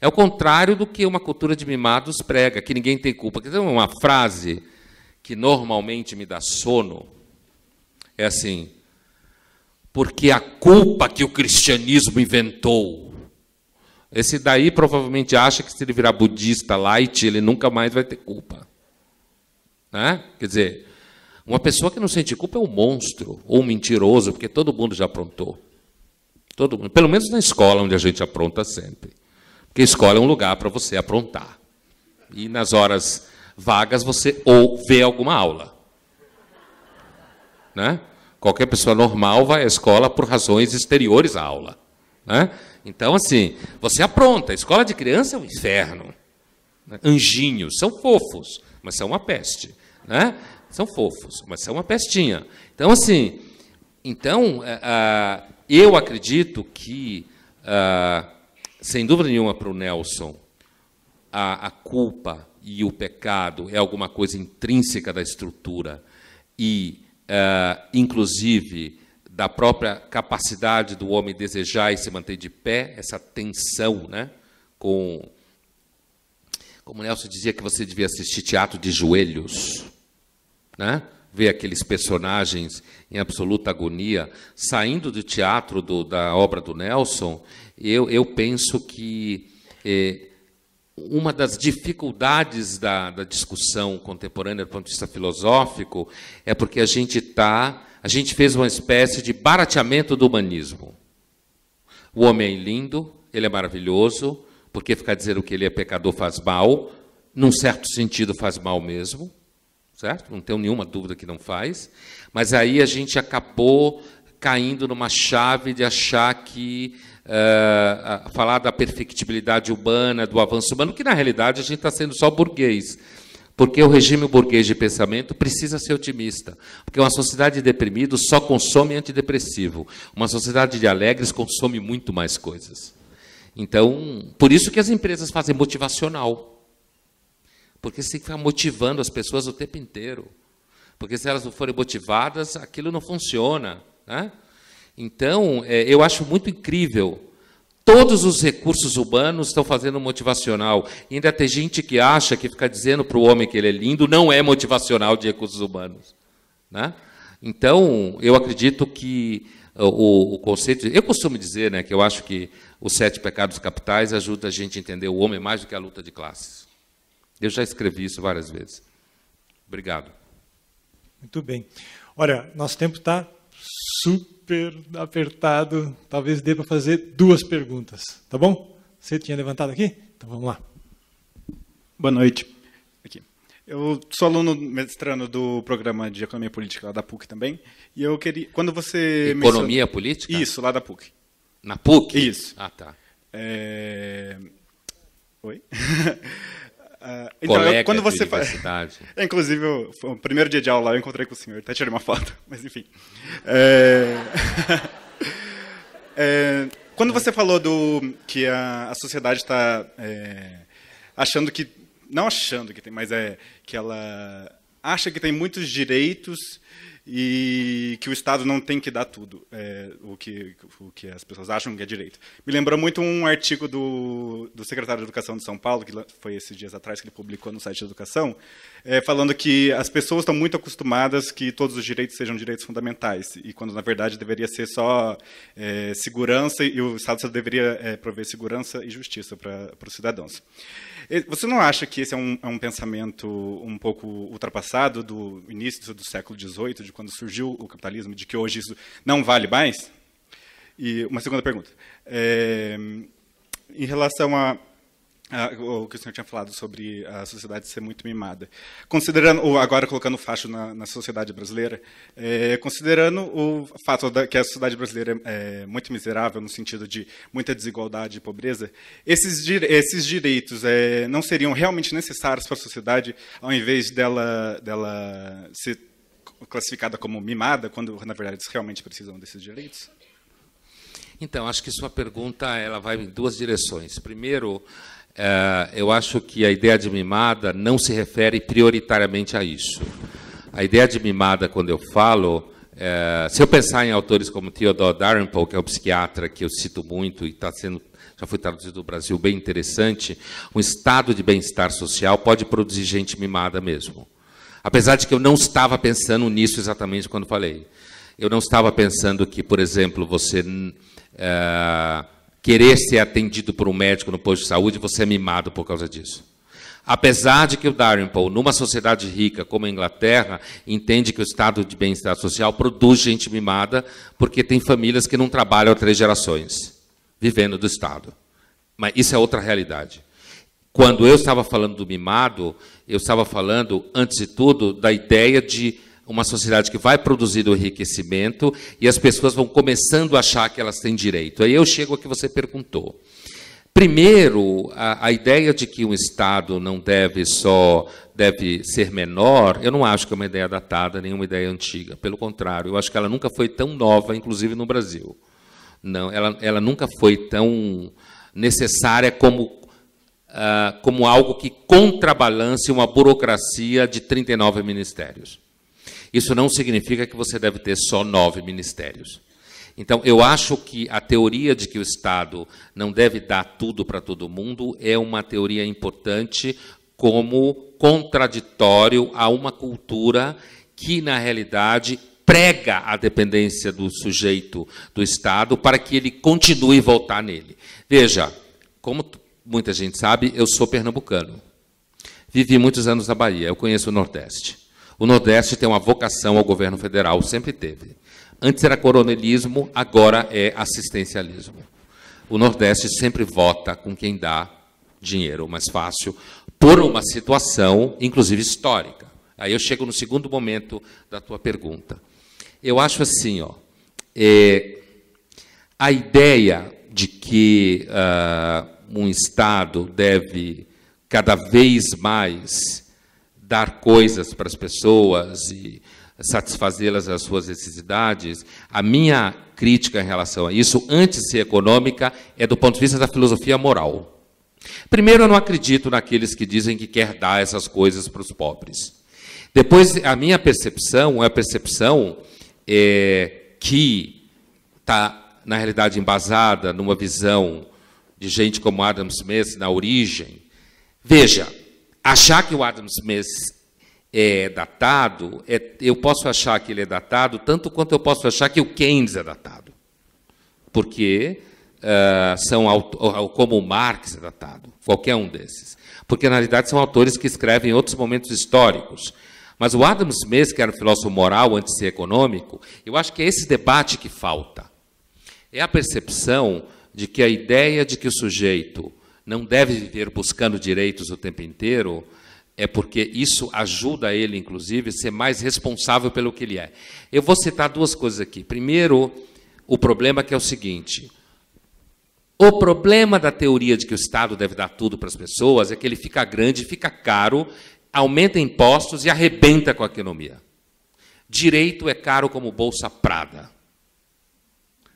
É o contrário do que uma cultura de mimados prega, que ninguém tem culpa. Que é uma frase que normalmente me dá sono, é assim: porque a culpa que o cristianismo inventou. Esse daí provavelmente acha que se ele virar budista light, ele nunca mais vai ter culpa. Né? Quer dizer, uma pessoa que não sente culpa é um monstro ou um mentiroso, porque todo mundo já aprontou. Todo mundo, pelo menos na escola onde a gente apronta sempre. Porque a escola é um lugar para você aprontar. E nas horas vagas você ou vê alguma aula. Né? Qualquer pessoa normal vai à escola por razões exteriores à aula. Né? Então, assim, você apronta. A escola de criança é um inferno. Né? Anjinhos, são fofos, mas são uma peste. Né? São fofos, mas são uma pestinha. Então, assim, então, uh, eu acredito que, uh, sem dúvida nenhuma, para o Nelson, a, a culpa e o pecado é alguma coisa intrínseca da estrutura. E uh, inclusive da própria capacidade do homem desejar e se manter de pé, essa tensão, né? Com como Nelson dizia que você devia assistir teatro de joelhos, né? Ver aqueles personagens em absoluta agonia saindo do teatro do, da obra do Nelson, eu, eu penso que eh, uma das dificuldades da, da, discussão contemporânea do ponto de vista filosófico é porque a gente tá, a gente fez uma espécie de barateamento do humanismo. O homem é lindo, ele é maravilhoso, porque ficar dizendo que ele é pecador faz mal, num certo sentido faz mal mesmo, certo? Não tenho nenhuma dúvida que não faz. Mas aí a gente acabou caindo numa chave de achar que eh, falar da perfectibilidade urbana, do avanço humano, que na realidade a gente está sendo só burguês. Porque o regime burguês de pensamento precisa ser otimista. Porque uma sociedade de deprimidos só consome antidepressivo. Uma sociedade de alegres consome muito mais coisas. Então, por isso que as empresas fazem motivacional. Porque você tem que ficar motivando as pessoas o tempo inteiro. Porque se elas não forem motivadas, aquilo não funciona. Né? Então, é, eu acho muito incrível. Todos os recursos humanos estão fazendo motivacional. E ainda tem gente que acha que ficar dizendo para o homem que ele é lindo não é motivacional de recursos humanos. Né? Então, eu acredito que é, o, o, conceito. Eu costumo dizer né, que eu acho que os sete pecados capitais ajudam a gente a entender o homem mais do que a luta de classes. Eu já escrevi isso várias vezes. Obrigado. Muito bem. Olha, nosso tempo está super super apertado, talvez dê para fazer duas perguntas, tá bom? Você tinha levantado aqui? Então vamos lá. Boa noite. Aqui. Eu sou aluno mestrando do programa de Economia Política lá da PUC também. E eu queria. Quando você. Economia Política? Isso, lá da PUC. Na PUC? Isso. Ah, tá. É... Oi? Uh, então, eu, quando você faz. É, inclusive, eu, foi o primeiro dia de aula eu encontrei com o senhor, até tirei uma foto, mas enfim. É... é... Quando você falou do que a, a sociedade está é, achando que não achando que tem, mas é que ela acha que tem muitos direitos e que o Estado não tem que dar tudo, é, o, que, o que as pessoas acham que é direito. Me lembrou muito um artigo do, do secretário de Educação de São Paulo, que foi esses dias atrás que ele publicou no site de Educação, é, falando que as pessoas estão muito acostumadas que todos os direitos sejam direitos fundamentais, e quando na verdade deveria ser só é, segurança, e o Estado só deveria é, prover segurança e justiça para os cidadãos. Eh, você não acha que esse é um, é um pensamento um pouco ultrapassado do início do século XVIII, de quando surgiu o capitalismo, de que hoje isso não vale mais? E uma segunda pergunta. É, em relação a ah, o que o senhor tinha falado sobre a sociedade ser muito mimada. Considerando, ou agora colocando facho na, na sociedade brasileira, é, considerando o fato da, que a sociedade brasileira é, é muito miserável, no sentido de muita desigualdade e pobreza, esses, esses direitos é, não seriam realmente necessários para a sociedade, ao invés dela, dela ser classificada como mimada, quando, na verdade, eles realmente precisam desses direitos? Então, acho que sua pergunta ela vai em duas direções. Primeiro, é, eu acho que a ideia de mimada não se refere prioritariamente a isso. A ideia de mimada, quando eu falo, é, se eu pensar em autores como Theodore Darrenpole, que é um psiquiatra que eu cito muito e está sendo já foi traduzido do Brasil, bem interessante, um estado de bem-estar social pode produzir gente mimada mesmo. Apesar de que eu não estava pensando nisso exatamente quando falei. Eu não estava pensando que, por exemplo, você é, querer ser atendido por um médico no posto de saúde, você é mimado por causa disso. Apesar de que o Darwin Paul, numa sociedade rica como a Inglaterra, entende que o estado de bem-estar social produz gente mimada, porque tem famílias que não trabalham há três gerações, vivendo do Estado. Mas isso é outra realidade. Quando eu estava falando do mimado, eu estava falando, antes de tudo, da ideia de uma sociedade que vai produzir o enriquecimento e as pessoas vão começando a achar que elas têm direito. Aí eu chego ao que você perguntou. Primeiro, a, a, ideia de que um Estado não deve só deve ser menor, eu não acho que é uma ideia datada, nem uma ideia antiga. Pelo contrário, eu acho que ela nunca foi tão nova, inclusive no Brasil. Não, ela, ela nunca foi tão necessária como ah, como algo que contrabalance uma burocracia de 39 ministérios. Isso não significa que você deve ter só nove ministérios. Então, eu acho que a teoria de que o Estado não deve dar tudo para todo mundo é uma teoria importante como contraditório a uma cultura que, na realidade, prega a dependência do sujeito do Estado para que ele continue voltar nele. Veja, como muita gente sabe, eu sou pernambucano. Vivi muitos anos na Bahia, eu conheço o Nordeste. O Nordeste tem uma vocação ao governo federal, sempre teve. Antes era coronelismo, agora é assistencialismo. O Nordeste sempre vota com quem dá dinheiro mais fácil, por uma situação, inclusive histórica. Aí eu chego no segundo momento da tua pergunta. Eu acho assim, ó, é, a ideia de que uh, um Estado deve cada vez mais dar coisas para as pessoas e satisfazê-las às suas necessidades. A minha crítica em relação a isso, antes de ser econômica, é do ponto de vista da filosofia moral. Primeiro, eu não acredito naqueles que dizem que quer dar essas coisas para os pobres. Depois, a minha percepção é a percepção é, que está, na realidade, embasada numa visão de gente como Adam Smith na origem. Veja, achar que o Adam Smith é datado, é, eu posso achar que ele é datado tanto quanto eu posso achar que o Keynes é datado. Porque uh, são auto, como o Marx é datado, qualquer um desses. Porque, na realidade, são autores que escrevem em outros momentos históricos. Mas o Adam Smith, que era um filósofo moral antes de ser econômico, eu acho que é esse debate que falta. É a percepção de que a ideia de que o sujeito não deve viver buscando direitos o tempo inteiro, é porque isso ajuda ele, inclusive, a ser mais responsável pelo que ele é. Eu vou citar duas coisas aqui. Primeiro, o problema que é o seguinte: o problema da teoria de que o Estado deve dar tudo para as pessoas é que ele fica grande, fica caro, aumenta impostos e arrebenta com a economia. Direito é caro como bolsa Prada.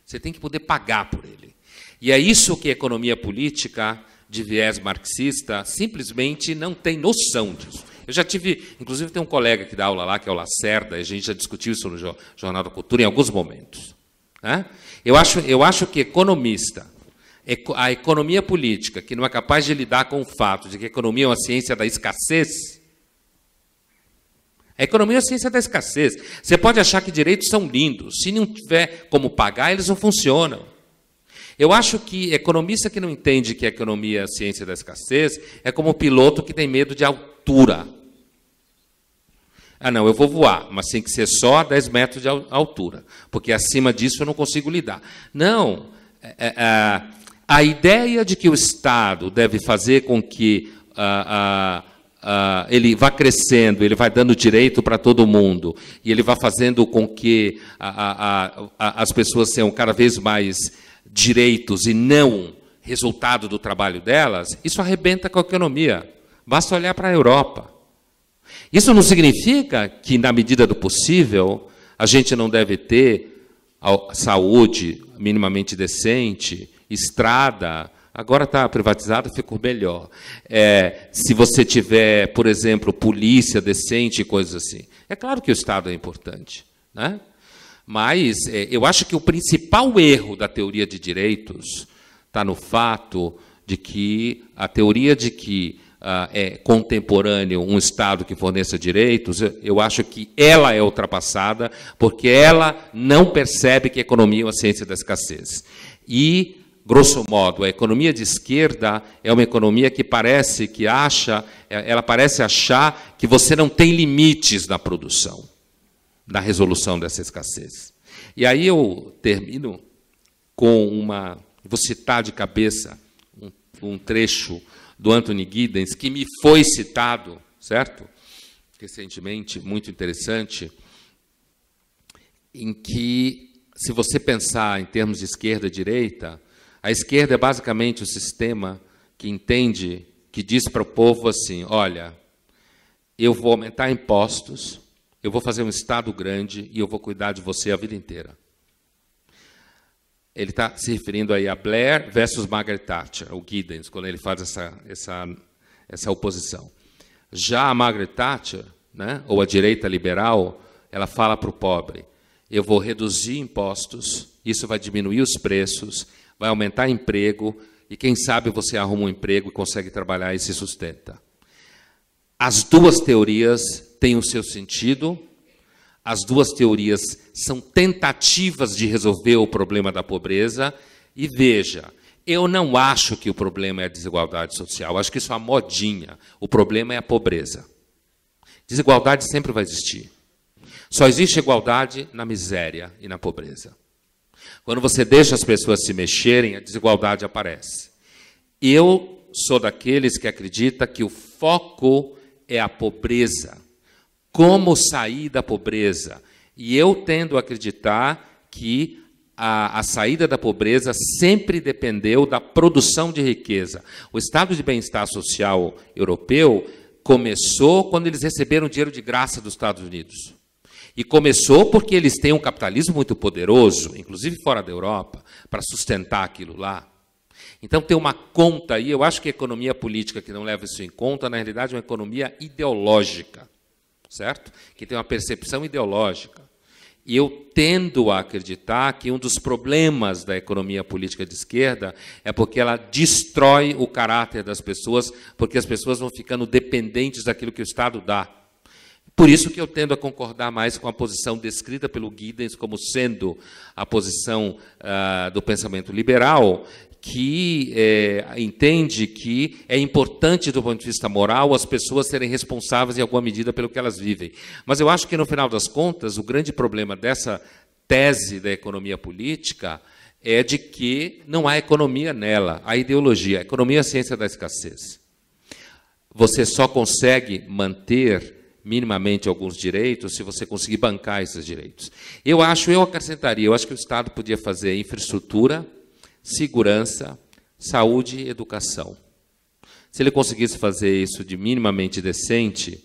Você tem que poder pagar por ele. E é isso que a economia política de viés marxista simplesmente não tem noção disso. Eu já tive, inclusive tem um colega que dá aula lá, que é o Lacerda, e a gente já discutiu isso no Jornal da Cultura em alguns momentos. Né? Eu, acho, eu acho que economista, a economia política, que não é capaz de lidar com o fato de que a economia é uma ciência da escassez, a economia é a ciência da escassez. Você pode achar que direitos são lindos, se não tiver como pagar, eles não funcionam. Eu acho que economista que não entende que a economia é a ciência da escassez é como o piloto que tem medo de altura. Ah, não, eu vou voar, mas tem que ser só a 10 metros de altura, porque acima disso eu não consigo lidar. Não, é, é, é, a ideia de que o Estado deve fazer com que ah, ah, ah, ele vá crescendo, ele vai dando direito para todo mundo, e ele vá fazendo com que a, a, a, as pessoas sejam cada vez mais direitos e não resultado do trabalho delas, isso arrebenta com a economia. Basta olhar para a Europa. Isso não significa que, na medida do possível, a gente não deve ter saúde minimamente decente, estrada. Agora está privatizado, ficou melhor. É, se você tiver, por exemplo, polícia decente e coisas assim. É claro que o Estado é importante. Né? Mas é, eu acho que o principal erro da teoria de direitos está no fato de que a teoria de que ah, é contemporâneo um Estado que forneça direitos, eu, eu acho que ela é ultrapassada, porque ela não percebe que a economia é uma ciência da escassez. E, grosso modo, a economia de esquerda é uma economia que parece que acha, é, ela parece achar que você não tem limites na produção na resolução dessa escassez. E aí eu termino com uma. Vou citar de cabeça um, um trecho do Anthony Giddens, que me foi citado, certo? Recentemente, muito interessante, em que, se você pensar em termos de esquerda e direita, a esquerda é basicamente o sistema que entende, que diz para o povo assim: olha, eu vou aumentar impostos, eu vou fazer um estado grande e eu vou cuidar de você a vida inteira. Ele está se referindo aí a Blair versus Margaret Thatcher, o Giddens, quando ele faz essa, essa, essa oposição. Já a Margaret Thatcher, né, ou a direita liberal, ela fala para o pobre: eu vou reduzir impostos, isso vai diminuir os preços, vai aumentar emprego, e quem sabe você arruma um emprego e consegue trabalhar e se sustenta. As duas teorias têm o seu sentido, as duas teorias são tentativas de resolver o problema da pobreza. E veja, eu não acho que o problema é a desigualdade social, acho que isso é uma modinha. O problema é a pobreza. Desigualdade sempre vai existir. Só existe igualdade na miséria e na pobreza. Quando você deixa as pessoas se mexerem, a desigualdade aparece. Eu sou daqueles que acredita que o foco é a pobreza. Como sair da pobreza? E eu tendo a acreditar que a, a, saída da pobreza sempre dependeu da produção de riqueza. O estado de bem-estar social europeu começou quando eles receberam dinheiro de graça dos Estados Unidos. E começou porque eles têm um capitalismo muito poderoso, inclusive fora da Europa, para sustentar aquilo lá. Então tem uma conta aí, eu acho que a economia política que não leva isso em conta, na realidade é uma economia ideológica, certo? Que tem uma percepção ideológica. E eu tendo a acreditar que um dos problemas da economia política de esquerda é porque ela destrói o caráter das pessoas, porque as pessoas vão ficando dependentes daquilo que o Estado dá. Por isso que eu tendo a concordar mais com a posição descrita pelo Guidens como sendo a posição uh, do pensamento liberal, que é, entende que é importante do ponto de vista moral as pessoas serem responsáveis em alguma medida pelo que elas vivem. Mas eu acho que no final das contas o grande problema dessa tese da economia política é de que não há economia nela, há ideologia. A economia é a ciência da escassez. Você só consegue manter minimamente alguns direitos se você conseguir bancar esses direitos. Eu acho, eu acrescentaria, eu acho que o Estado podia fazer infraestrutura segurança, saúde e educação. Se ele conseguisse fazer isso de minimamente decente,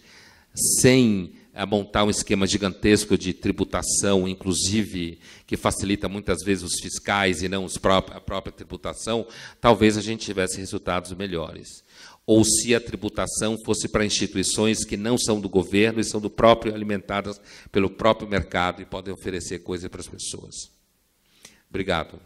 sem eh, montar um esquema gigantesco de tributação, inclusive, que facilita muitas vezes os fiscais e não pró a própria tributação, talvez a gente tivesse resultados melhores. Ou se a tributação fosse para instituições que não são do governo e são do próprio alimentadas pelo próprio mercado e podem oferecer coisa para as pessoas. Obrigado.